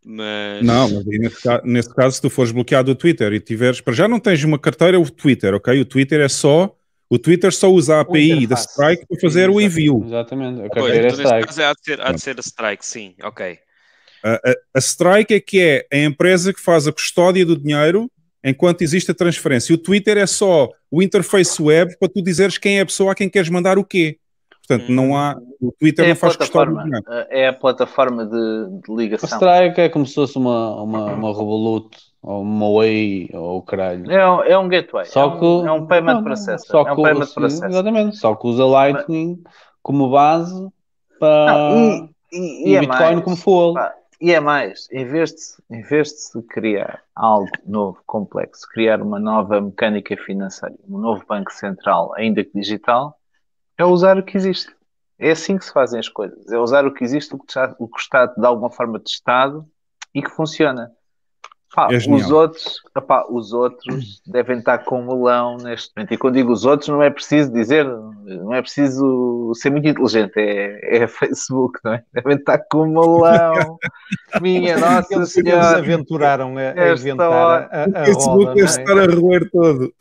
Mas... Não, mas nesse caso, nesse, caso, se tu fores bloqueado o Twitter e tiveres. Para já não tens uma carteira, é o Twitter, ok? O Twitter é só. O Twitter só usa a API da Strike para fazer sim, o envio. Exatamente. A pois, ah, então é strike. Caso, é há, de ser, há de ser a Strike, sim, ok. A, a, a, Strike é que é a empresa que faz a custódia do dinheiro enquanto existe a transferência. O Twitter é só o interface web para tu dizeres quem é a pessoa a quem queres mandar o quê. Portanto, não uhum. há. O Twitter é não faz questão É a plataforma de, de ligação. a Strike é como se fosse uma, uma, uma Revolut ou uma Way ou o caralho? É um, é um gateway. Só é, que, é um, é um payment processor. Só que, é um payment sim, processor. Exatamente. Só que usa Lightning como base para. Não, e, e, e, e é Bitcoin mais, como fuel. e é mais, em vez, de, em vez de se criar algo novo, complexo, criar uma nova mecânica financeira, um novo banco central, ainda que digital, é usar o que existe. É assim que se fazem as coisas. É usar o que existe, o que, está, o que está de alguma forma testado e que funciona. Pá, é os outros, opá, os outros devem estar com melão neste momento. E quando digo os outros, não é preciso dizer, não é preciso ser muito inteligente, é, é Facebook, não é? Devem estar com melão. Minha nossa eles, senhora. Eles aventuraram a, a inventar hora, a, a, Facebook roda. É estar a roer todo.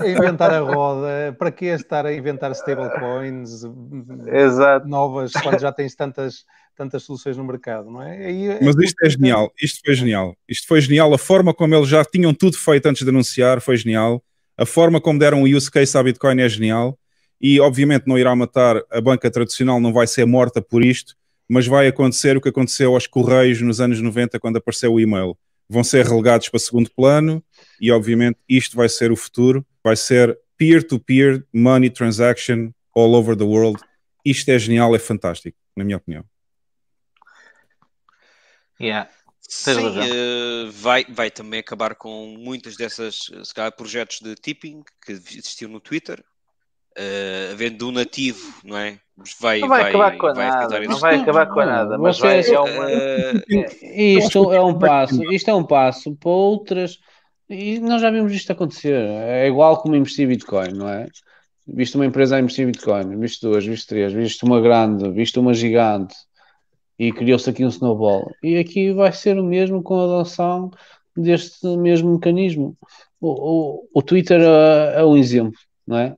A inventar a roda. Para que estar a inventar stablecoins novas quando já tens tantas tantas soluções no mercado, não é? é mas isto é genial, isto foi genial. Isto foi genial, a forma como eles já tinham tudo feito antes de anunciar foi genial, a forma como deram o use case à Bitcoin é genial e obviamente não irá matar a banca tradicional, não vai ser morta por isto, mas vai acontecer o que aconteceu aos Correios nos anos 90 quando apareceu o e-mail. Vão ser relegados para segundo plano e obviamente isto vai ser o futuro, vai ser peer-to-peer -peer money transaction all over the world. Isto é genial, é fantástico, na minha opinião. Yeah. Sim, uh, vai, vai também acabar com muitas dessas, se calhar, projetos de tipping que existiam no Twitter, uh, havendo um nativo, não é? Vai, não vai, vai acabar com vai nada, não vai acabar com nada, mas vai, é uma... Eh, isto é um passo, isto é um passo para outras, e nós já vimos isto acontecer, é igual como investir em Bitcoin, não é? Visto uma empresa a investir em Bitcoin, visto duas, visto três, visto uma grande, visto uma gigante, e criou-se aqui um snowball. E aqui vai ser o mesmo com a adoção deste mesmo mecanismo. O, o, o Twitter é, é, um exemplo, não é?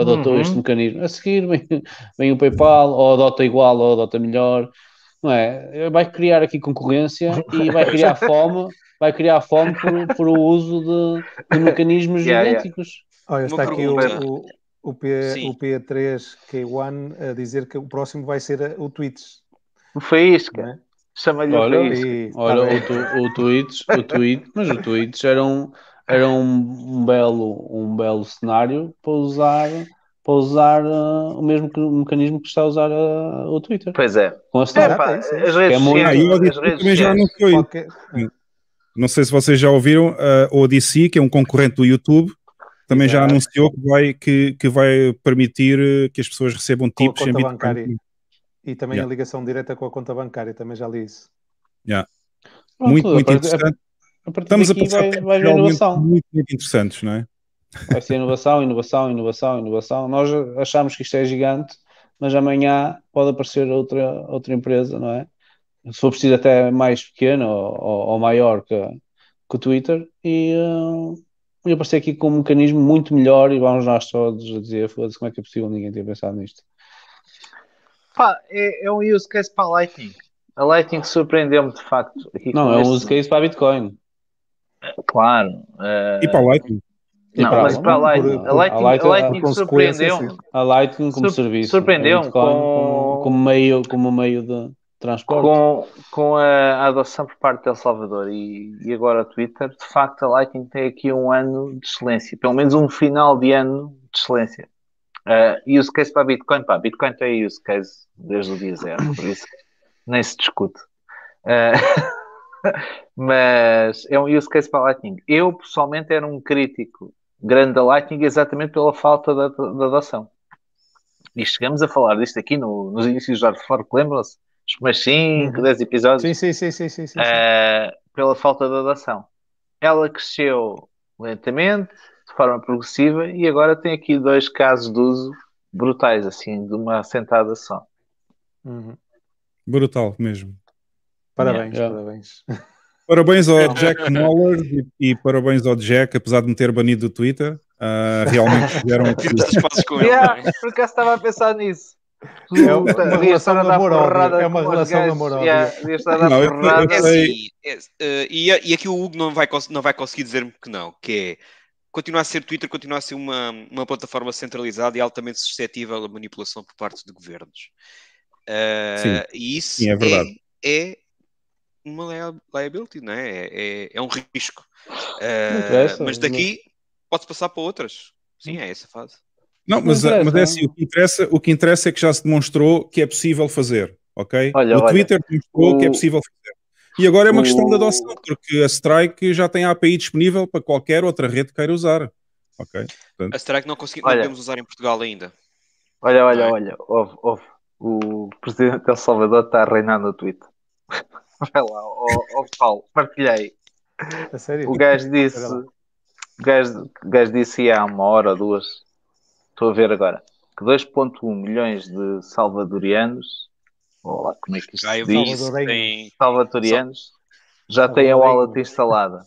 Adotou uhum. este mecanismo. A seguir vem, vem o PayPal, ou adota igual, ou adota melhor, não é? Vai criar aqui concorrência e vai criar fome, vai criar fome por, por o uso de, de mecanismos yeah, Yeah. Olha, está aqui o, o, o, P, o P3K1 a dizer que o próximo vai ser o Twitch. Não foi isso, cara. Né? Chama-lhe olha, o olha tá o, tu, o, tweets, o tweet, mas o tweets era um, era um, belo, um belo cenário para usar, para usar uh, o mesmo que, o mecanismo que está a usar uh, o Twitter. Pois é. Com a é, pá, é as é muito... ah, redes também já não foi. Não sei se vocês já ouviram, a uh, o Odyssey, que é um concorrente do YouTube, também já anunciou que vai, que, que vai permitir uh, que as pessoas recebam tips em Bitcoin. Bancária. E também yeah. a ligação direta com a conta bancária, também já li isso. Yeah. Pronto, muito, muito interessante. A partir Estamos a passar vai, vai inovação. Muito, muito interessantes, não é? Vai ser inovação, inovação, inovação, inovação. Nós achamos que isto é gigante, mas amanhã pode aparecer outra, outra empresa, não é? Se for preciso até mais pequena ou, ou, maior que, que o Twitter e, uh, aparecer aqui com um mecanismo muito melhor e vamos nós todos a dizer, foda-se, como é que é possível ninguém ter pensado nisto? Pá, é, é um use case para a Lightning. A Lightning surpreendeu-me de facto. Não, é um use case para a Bitcoin. Claro. Uh... E para a eh, Lightning. E não, para mas para a Lightning, a Lightning, a Lightning, Lightning surpreendeu A Lightning como Sur serviço. Surpreendeu-me com... como, meio, como meio de transporte. Com, com a adoção por parte de El Salvador e, e agora Twitter, de facto a Lightning tem aqui um ano de excelência, pelo menos um final de ano de excelência. Uh, use case para Bitcoin, pá, Bitcoin tem use case desde o dia zero, por isso nem se discute. Uh, mas é um use case para Lightning. Eu pessoalmente era um crítico grande da Lightning exatamente pela falta da, da adoção. E chegamos a falar disto aqui no, nos inícios de Fork, lembram-se? Os primeiros 5, 10 uhum. episódios. Sim, sim, sim, sim, sim, sim, uh, sim. Ah, pela falta de adoção. Ela cresceu lentamente, forma progressiva e agora tem aqui dois casos de uso brutais, assim, de uma sentada só. Uhum. Brutal mesmo. Parabéns, yeah. parabéns. Parabéns ao Jack Moller e, e, parabéns ao Jack, apesar de me ter banido do Twitter. Uh, realmente fizeram aqui. yeah, é? por acaso estava a pensar nisso. É uma, relação namorada. É uma relação assim, e, e aqui o Hugo não vai, não vai conseguir dizer-me que não, que é continua a ser Twitter, continua a ser uma, uma plataforma centralizada e altamente suscetível a manipulação por parte de governos. Uh, sim, e isso sim, é, verdade. É, é uma liability, não é? É, é, é um risco. Uh, mas daqui pode passar para outras. Sim, é essa fase. Não, mas, não mas é, é assim, o que, interessa, o que interessa é que já se demonstrou que é possível fazer, ok? Olha, o Twitter demonstrou o... que é possível fazer. E agora é uma o... questão de adoção, porque a Strike já tem a API disponível para qualquer outra rede que queira usar. Portanto... A Strike não, consegui... Olha. não podemos usar em Portugal ainda. Olha, olha, é. olha, ouve, ouve. O presidente de El Salvador está a reinar no Twitter. Vai lá, ó, Paulo, partilhei. sério? O gajo disse. O gajo, gajo disse há uma hora, duas. Estou a ver agora. Que 2,1 milhões de salvadorianos Olá, como é que isto Caio diz? Tem... Salvatorianos já tem a wallet instalada.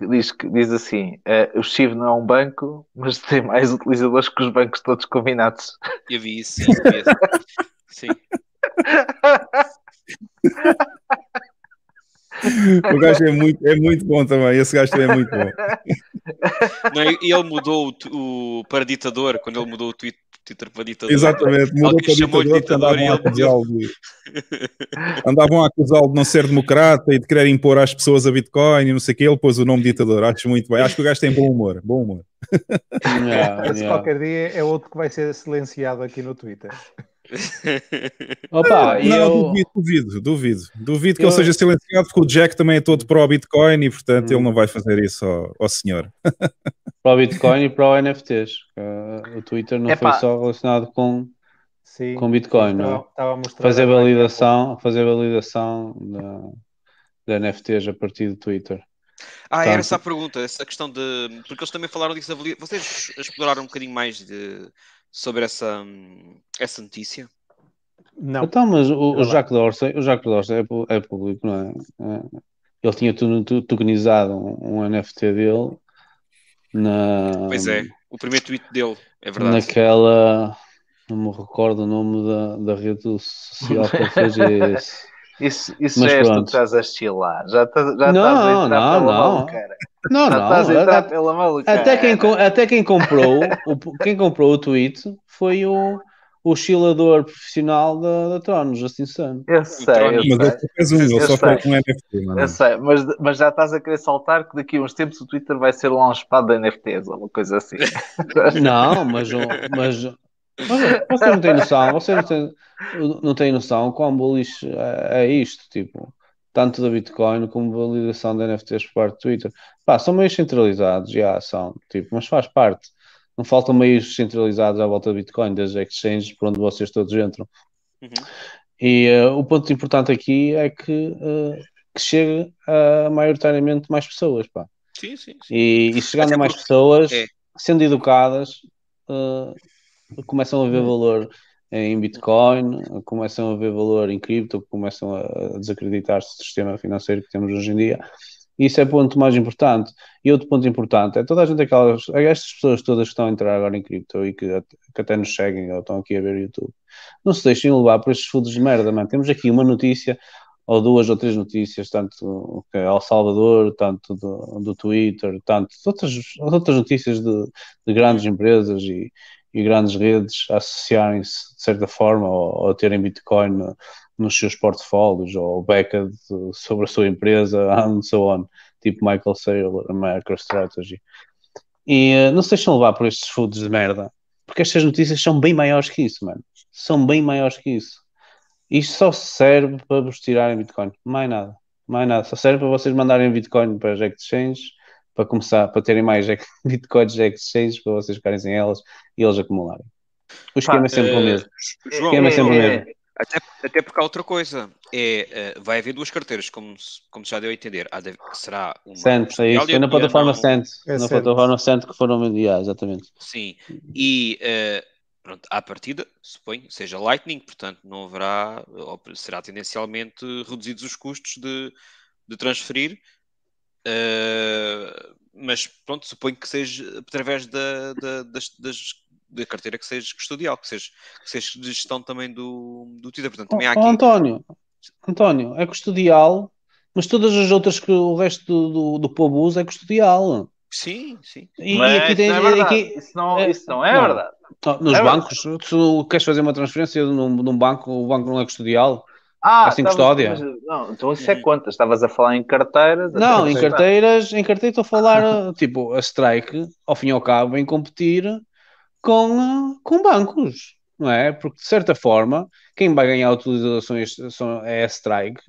Diz, diz assim: uh, o Chivo não é um banco, mas tem mais utilizadores que os bancos todos combinados. Eu vi isso, sim. Vi isso. sim. O gajo é muito, é muito bom também. Esse gajo também é muito bom. e ele mudou o, o, para ditador, quando ele mudou o tweet Twitter para ditador. Exatamente, mudou para ditador, ditador andavam, a de, andavam a acusá-lo de não ser democrata e de querer impor às pessoas a Bitcoin e não sei o que, ele pôs o nome ditador, acho muito bem, acho que o gajo tem bom humor, bom humor. Yeah, yeah. qualquer dia é outro que vai ser silenciado aqui no Twitter. Opa, não, eu... duvido, duvido, duvido. Duvido que eu... ele seja silenciado, porque o Jack também é todo pro Bitcoin e, portanto, hum. ele não vai fazer isso ao, ao senhor. Pro Bitcoin e pro NFTs. Uh, o Twitter não foi só relacionado com, Sim, com Bitcoin, não é? Fazer validação, fazer validação da, da NFTs a partir do Twitter. Ah, era essa a pergunta, essa questão de. Porque eles também falaram disso. Vocês exploraram um bocadinho mais de sobre essa, essa notícia? Não. Então, mas o, o Jacques Dorsey, o Jacques Dorsey é, é público, não é? é. Ele tinha tokenizado um, um NFT dele na... Pois é, o primeiro tweet dele, é verdade. Naquela... Não me recordo o nome da, da rede social que ele fez Isso, isso Mas és tu que estás a Já está já não, estás a entrar não, não. cara. Não, não. Até, até, quem, é, né? até quem comprou, o, quem comprou o tweet foi o, o profissional da, da Tronos, Justin assim Sun. Eu sei, eu sei. Mas é é? Eu sei, mas, mas já estás a querer saltar que daqui a uns tempos o Twitter vai ser lá um espada da NFTs ou uma coisa assim. Não, mas, mas, mas você não tem noção, você não tem, não tem noção quão bullish é, é isto, tipo tanto da Bitcoin como validação de NFTs por parte do Twitter. Pá, são meios centralizados, já são, tipo, mas faz parte. Não faltam uhum. meios centralizados à volta do Bitcoin, das exchanges por onde vocês todos entram. Uhum. E uh, o ponto importante aqui é que, uh, que chegue a maioritariamente mais pessoas, pá. Sim, sim, sim. E, e chegando a mais pessoas, é. sendo educadas, uh, começam a ver uhum. valor é, em Bitcoin, começam a ver valor em cripto, começam a desacreditar-se do sistema financeiro que temos hoje em dia. Isso é ponto mais importante. E outro ponto importante é toda a gente, aquelas, estas pessoas todas que estão a entrar agora em cripto e que, que até nos seguem ou estão aqui a ver YouTube, não se deixem levar por estes fundos de merda, mano. Temos aqui uma notícia ou duas ou três notícias, tanto que é El Salvador, tanto do, do Twitter, tanto outras, outras notícias de, de grandes empresas e, e grandes redes associarem-se de certa forma ou, ou terem Bitcoin nos seus portfólios ou beca sobre a sua empresa and so on, tipo Michael Saylor, MicroStrategy. E eh, não se deixam levar por estes foods de merda, porque estas notícias são bem maiores que isso, mano. São bem maiores que isso. Isto só serve para vos tirarem Bitcoin, mais nada, mais nada. Só serve para vocês mandarem Bitcoin para as exchanges para começar, para terem mais é bitcoins de é exchanges para vocês ficarem sem elas e eles acumularem. O esquema Pá, é sempre uh, o eh, mesmo. João, esquema é, é sempre o é, mesmo. Até, até porque há outra coisa, é, uh, vai haver duas carteiras, como, como já deu a entender. Há de, será uma. Santos, é isso, na plataforma Santos. É na plataforma Santos que foram mediados, exatamente. Sim, e uh, pronto, à partida, suponho, seja Lightning, portanto não haverá, será tendencialmente reduzidos os custos de, de transferir Uh, mas pronto, suponho que seja através da, da, das, das, da carteira que seja custodial, que seja, que seja de gestão também do, do Twitter. Portanto, também oh, aqui... António, António, é custodial, mas todas as outras que o resto do, do, do povo usa é custodial. Sim, sim. E, mas e aqui tem, isso, não é aqui, isso, não, é- isso não é não. verdade. Nos é bancos, se tu queres fazer uma transferência num, num banco, o banco não é custodial ah, assim custódia. Mas, não, então isso é uhum. quantas? Estavas a falar em carteiras? Não, assim, em carteiras, em carteira estou a falar, tipo, a Strike, ao fim e ao cabo, em competir com, com bancos, não é? Porque, de certa forma, quem vai ganhar utilizações são, é a Strike,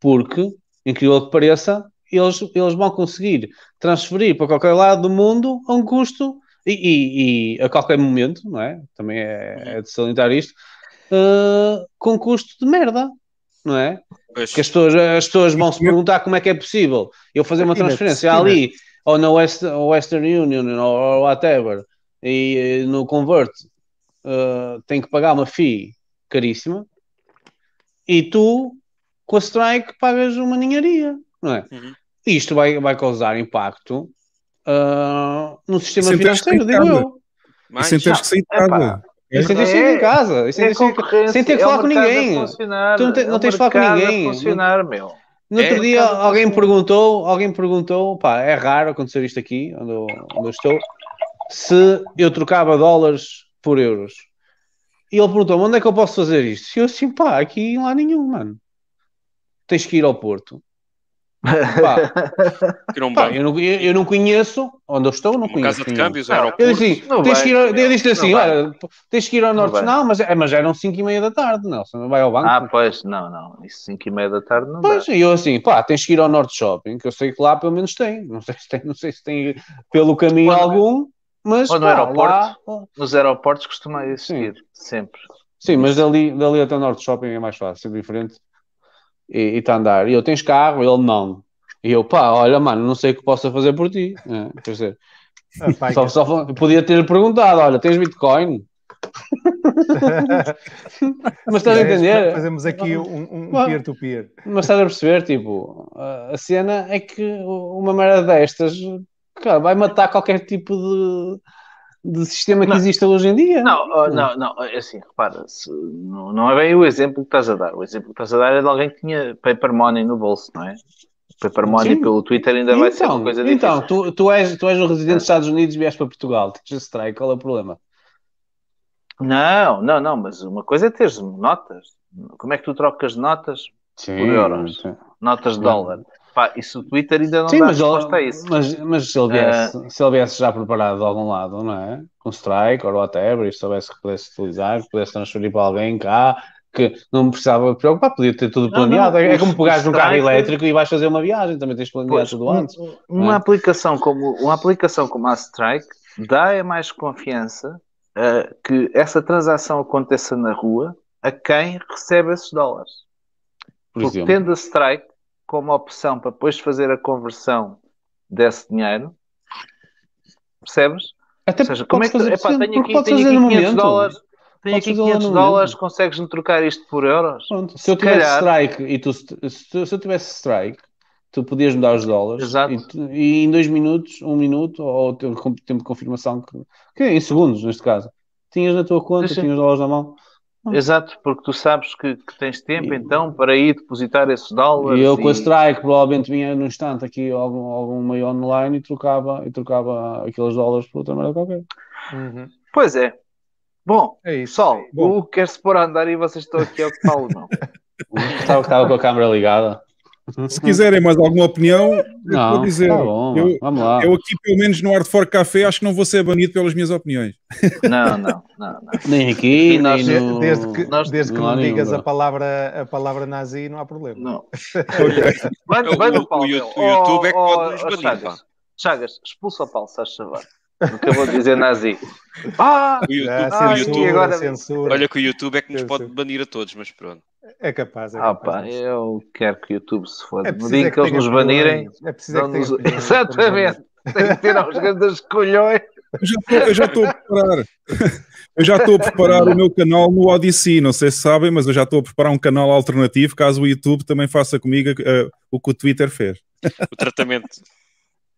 porque, incrível que pareça, eles, eles vão conseguir transferir para qualquer lado do mundo a um custo e, e, e a qualquer momento, não é? Também é, uhum. é de salientar isto, uh, com custo de merda não é? Pois. as pessoas, as pessoas vão se perguntar como é que é possível eu fazer uma transferência ali, ou na West, Western Union, ou whatever, e eh, no Convert, uh, tem que pagar uma FII caríssima, e tu, com a Strike, pagas uma ninharia, não é? Uhum. Isto vai, vai causar impacto uh, no sistema financeiro, digo eu. Mas, sem teres que sair de casa. Isso é, deixa em casa. é, sem ter que é falar com ninguém. Tu não, te, é não tens que falar com ninguém. funcionar, meu. No outro é dia alguém perguntou, alguém perguntou, pá, é raro acontecer isto aqui, onde eu, onde eu estou, se eu trocava dólares por euros. E ele perguntou onde é que eu posso fazer isto? E eu assim, pá, aqui em lá nenhum, mano. Tens que ir ao Porto Pá, pá, eu, não, eu, não conheço onde eu estou, não Uma conheço. Casa de câmbios, não, aeroporto. Eu disse, assim, não tens vai, que ir, eu assim: olha, tens que ir ao norte. Não, mas, é, mas eram 5 e meia da tarde, Nelson, não vai ao banco. Ah, pois, não, não, isso 5 e meia da tarde não Pois, e eu assim, pá, tens que ir ao norte shopping, que eu sei que lá pelo menos tem. Não sei se tem, não sei se tem pelo caminho Ou algum, mas. Ou no pá, aeroporto, lá, nos aeroportos costuma existir, Sim. sempre. Sim, mas dali, dali até o norte shopping é mais fácil, é diferente e está a andar. E eu, tens carro? Ele, não. E eu, pá, olha, mano, não sei o que posso fazer por ti. É, quer dizer, ah, só, só, podia ter perguntado, olha, tens Bitcoin? mas estás a é entender? Fazemos aqui um peer-to-peer. Um -peer. Mas estás a perceber, tipo, a cena é que uma merda destas cara, vai matar qualquer tipo de de sistema que não, existe hoje em dia. Não, oh, não, não, é assim, repara, não, não é bem o exemplo que estás a dar. O exemplo que estás a dar é de alguém que tinha paper money no bolso, não é? Paper money Sim. pelo Twitter ainda então, vai ser uma então, coisa então, difícil. Então, tu, tu, és, tu és um residente é. dos Estados Unidos e vieste para Portugal, tens strike, qual é o problema? Não, não, não, mas uma coisa é teres notas. Como é que tu trocas notas Sim, por euros? Notas de dólar. Pá, isso o Twitter ainda não Sim, dá mas resposta ele, a isso. Mas, mas se, ele viesse, uh... se ele viesse já preparado de algum lado, não é? Com strike ou whatever, e soubesse que pudesse utilizar, que pudesse transferir para alguém cá, que não precisava preocupar, podia ter tudo planeado. Não, não, é, é como pegares um carro elétrico e vais fazer uma viagem, também tens planeado tudo antes. É? Uma, é? aplicação como, uma aplicação como a Strike dá é mais confiança uh, que essa transação aconteça na rua a quem recebe esses dólares. Por Porque tendo a Strike, como opção para depois fazer a conversão desse dinheiro. Percebes? Até Ou seja, como é que tu, epá, tenho aqui, tenho aqui 500 momento. dólares, tenho aqui 500 dólares, consegues-me trocar isto por euros? Pronto. Se, eu tivesse calhar... strike e tu se, tu, se eu tivesse strike, tu podias mudar os dólares e, tu, e, em dois minutos, um minuto, ou tempo de confirmação, que, que é em segundos neste caso, tinhas na tua conta, Deixa. tinhas dólares na mão. Exato, porque tu sabes que, que tens tempo e... então para ir depositar esses dólares. E eu com a Strike provavelmente vinha no instante aqui algum, algum meio online e trocava, e trocava aqueles dólares por outra maneira qualquer. Uhum. Pois é. Bom, é isso. Sol, o que quer-se pôr a andar e vocês estão aqui ao que tal não. Estava, estava com a câmera ligada. Se quiserem mais alguma opinião, não, vou dizer. Tá bom, eu, vamos lá. eu aqui, pelo menos no Art for Café, acho que não vou ser banido pelas minhas opiniões. Não, não, não. não. Nem aqui, nós, nem no... Desde que, nós, desde que não, não digas a palavra, a palavra nazi, não há problema. Não. okay. vai, vai no Paulo. O, YouTube, o YouTube oh, é que pode nos banir. Chagas, Chagas, expulsa o Paulo, se achava. Porque eu vou dizer nazi. Ah, o YouTube, ah, censura, o YouTube. Agora... Olha que o YouTube é que nos pode banir a todos, mas pronto. É capaz, é capaz. Ah, pá, eu quero que o YouTube se foda. É no é dia que, eles nos banirem. É preciso é que nos... Exatamente. Tem que tirar os grandes colhões. Eu já estou a preparar. Eu já estou a preparar o meu canal no Odyssey. Não sei se sabem, mas eu já estou a preparar um canal alternativo caso o YouTube também faça comigo uh, o que o Twitter fez. O tratamento.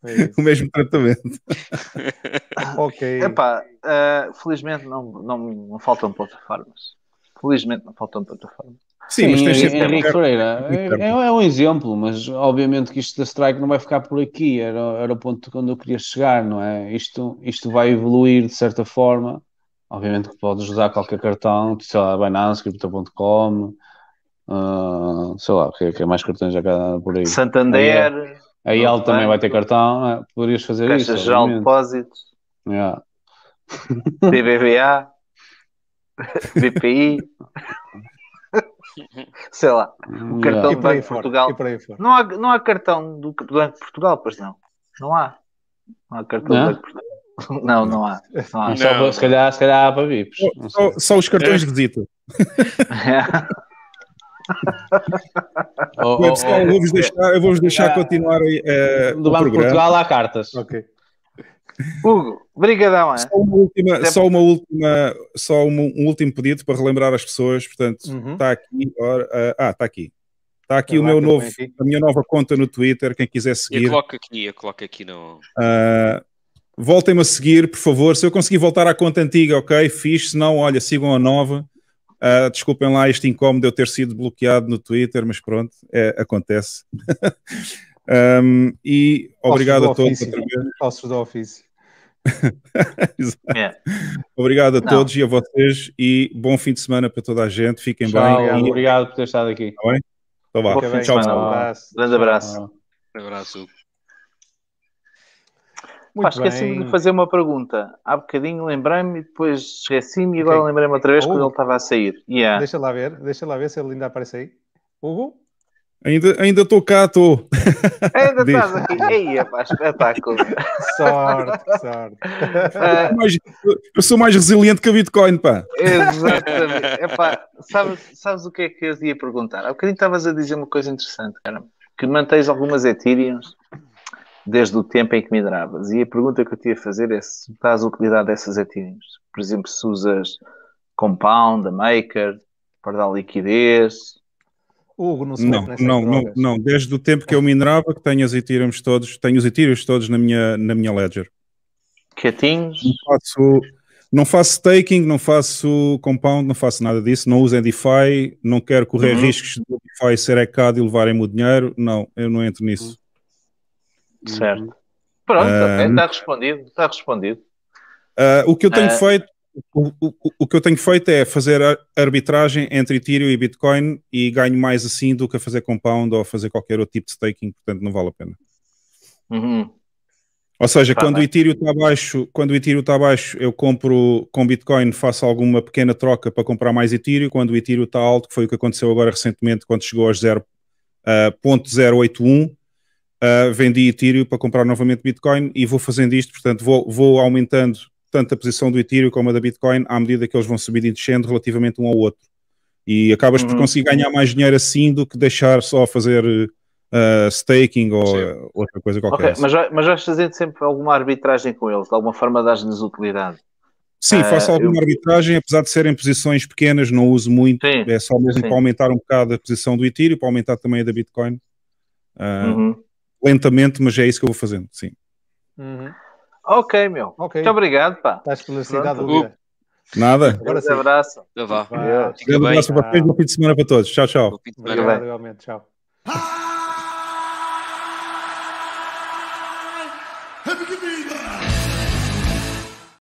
É o mesmo tratamento. ok. Epá, uh, felizmente não, não, não faltam plataformas. Felizmente não faltam plataformas. Sim, Sim mas Henrique sempre... é, é, um exemplo, mas obviamente que isto da strike não vai ficar por aqui, era, era o ponto onde eu queria chegar, não é? Isto, isto vai evoluir de certa forma, obviamente que podes usar qualquer cartão, sei lá, Binance, Crypto.com, uh, ah, sei lá, o que, é, que é mais cartões já cada por aí. Santander. A ele também vai ter cartão, é? poderias fazer Caixa isso. Caixa Geral de Depósitos. Yeah. BBVA, BPI. sei lá, o hum, cartão do Banco de Portugal. Não há, não há cartão do Banco de Portugal, pois não. Não há. Não há cartão é não? do Banco de Portugal. Não, não há. Não há. Não. Só, se, calhar, se calhar há para VIPs. Só, só, os cartões é. de visita. É. oh, oh, oh, eu vou-vos deixar, eu vou -vos deixar continuar. Uh, do Banco de Portugal há cartas. Ok. Hugo, brigadão, é? Só uma última, só uma última, só um, um, último pedido para relembrar as pessoas, portanto, está uhum. Tá aqui, uh, ah, está ah, aqui. Está aqui tá o meu novo, aqui. a minha nova conta no Twitter, quem quiser seguir. Eu coloco aqui, eu coloco aqui no... Uh, Voltem-me a seguir, por favor. Se eu conseguir voltar à conta antiga, ok, fiz. Se não, olha, sigam a nova. Uh, desculpem lá este incómodo de eu ter sido bloqueado no Twitter, mas pronto, é, acontece. um, e obrigado a todos. Ofício, do ofício. É. Obrigado a Não. todos e a vocês e bom fim de semana para toda a gente. Fiquem tchau, bem. Obrigado, e... obrigado por ter estado aqui. Tá bem? Então vá. Tchau, tchau. Um abraço. Grande abraço. Um abraço. Pá, esqueci-me de fazer uma pergunta. Há bocadinho lembrei-me, depois esqueci-me e agora okay. lembrei-me outra vez oh. quando ele estava a sair. Yeah. Deixa lá ver, deixa lá ver se ele ainda aparece aí. Hugo? Ainda, ainda cá, estou. Ainda estás aqui. Aí, é, pá, espetáculo. Sorte, sorte. Uh, eu, sou mais, eu sou mais resiliente que a Bitcoin, pá. Exatamente. Epá, é, sabes, sabes o que é que eu ia perguntar? Há bocadinho estavas a dizer uma coisa interessante, cara. Que mantens algumas Ethereums desde o tempo em que mineravas. E a pergunta que eu te ia fazer é se estás a utilizar dessas Ethereums. Por exemplo, se usas Compound, a Maker, para dar liquidez Hugo não não, não, não, não, desde o tempo que eu minerava que tenho os Ethereums todos, tenho os Ethereums todos na minha, na minha ledger. Quietinhos. Não faço, não faço staking, não faço compound, não faço nada disso, não uso DeFi, não quero correr uhum. riscos de DeFi ser hackado e levarem-me o dinheiro, não, eu não entro nisso. Certo. Uhum. Pronto, uh, está respondido, está respondido. Uh, o que eu tenho uh, feito o, o, que eu tenho feito é fazer arbitragem entre Ethereum e Bitcoin e ganho mais assim do que a fazer compound ou fazer qualquer outro tipo de staking, portanto não vale a pena. Uhum. Ou seja, tá quando, o Ethereum está baixo, quando o Ethereum está abaixo, eu compro com Bitcoin, faço alguma pequena troca para comprar mais Ethereum. Quando o Ethereum está alto, que foi o que aconteceu agora recentemente, quando chegou aos 0.081, ah, uh, ah, vendi Ethereum para comprar novamente Bitcoin e vou fazendo isto. Portanto, vou, vou aumentando tanto a posição do Ethereum como a da Bitcoin à medida que eles vão subindo e descendo relativamente um ao outro. E acabas uhum. por conseguir ganhar mais dinheiro assim do que deixar só fazer uh, staking ou Sim. outra coisa qualquer. mas, mas vais fazendo sempre alguma arbitragem com eles, de alguma forma dás-lhes utilidade. Sim, ah, faço alguma eu... arbitragem, apesar de serem posições pequenas, não uso muito, sim, é só mesmo sim. para aumentar um bocado a posição do Ethereum, para aumentar também a da Bitcoin. Uh, uhum. Lentamente, mas é isso que eu vou fazendo, sim. Uhum. Ok, meu. Okay. Muito obrigado, pá. Estás felicidade, dia. Nada. Agora um abraço. Já então vá. Um grande abraço para vocês. Bom fim de semana para todos. Tchau, tchau. Bom Obrigado, igualmente. Tchau.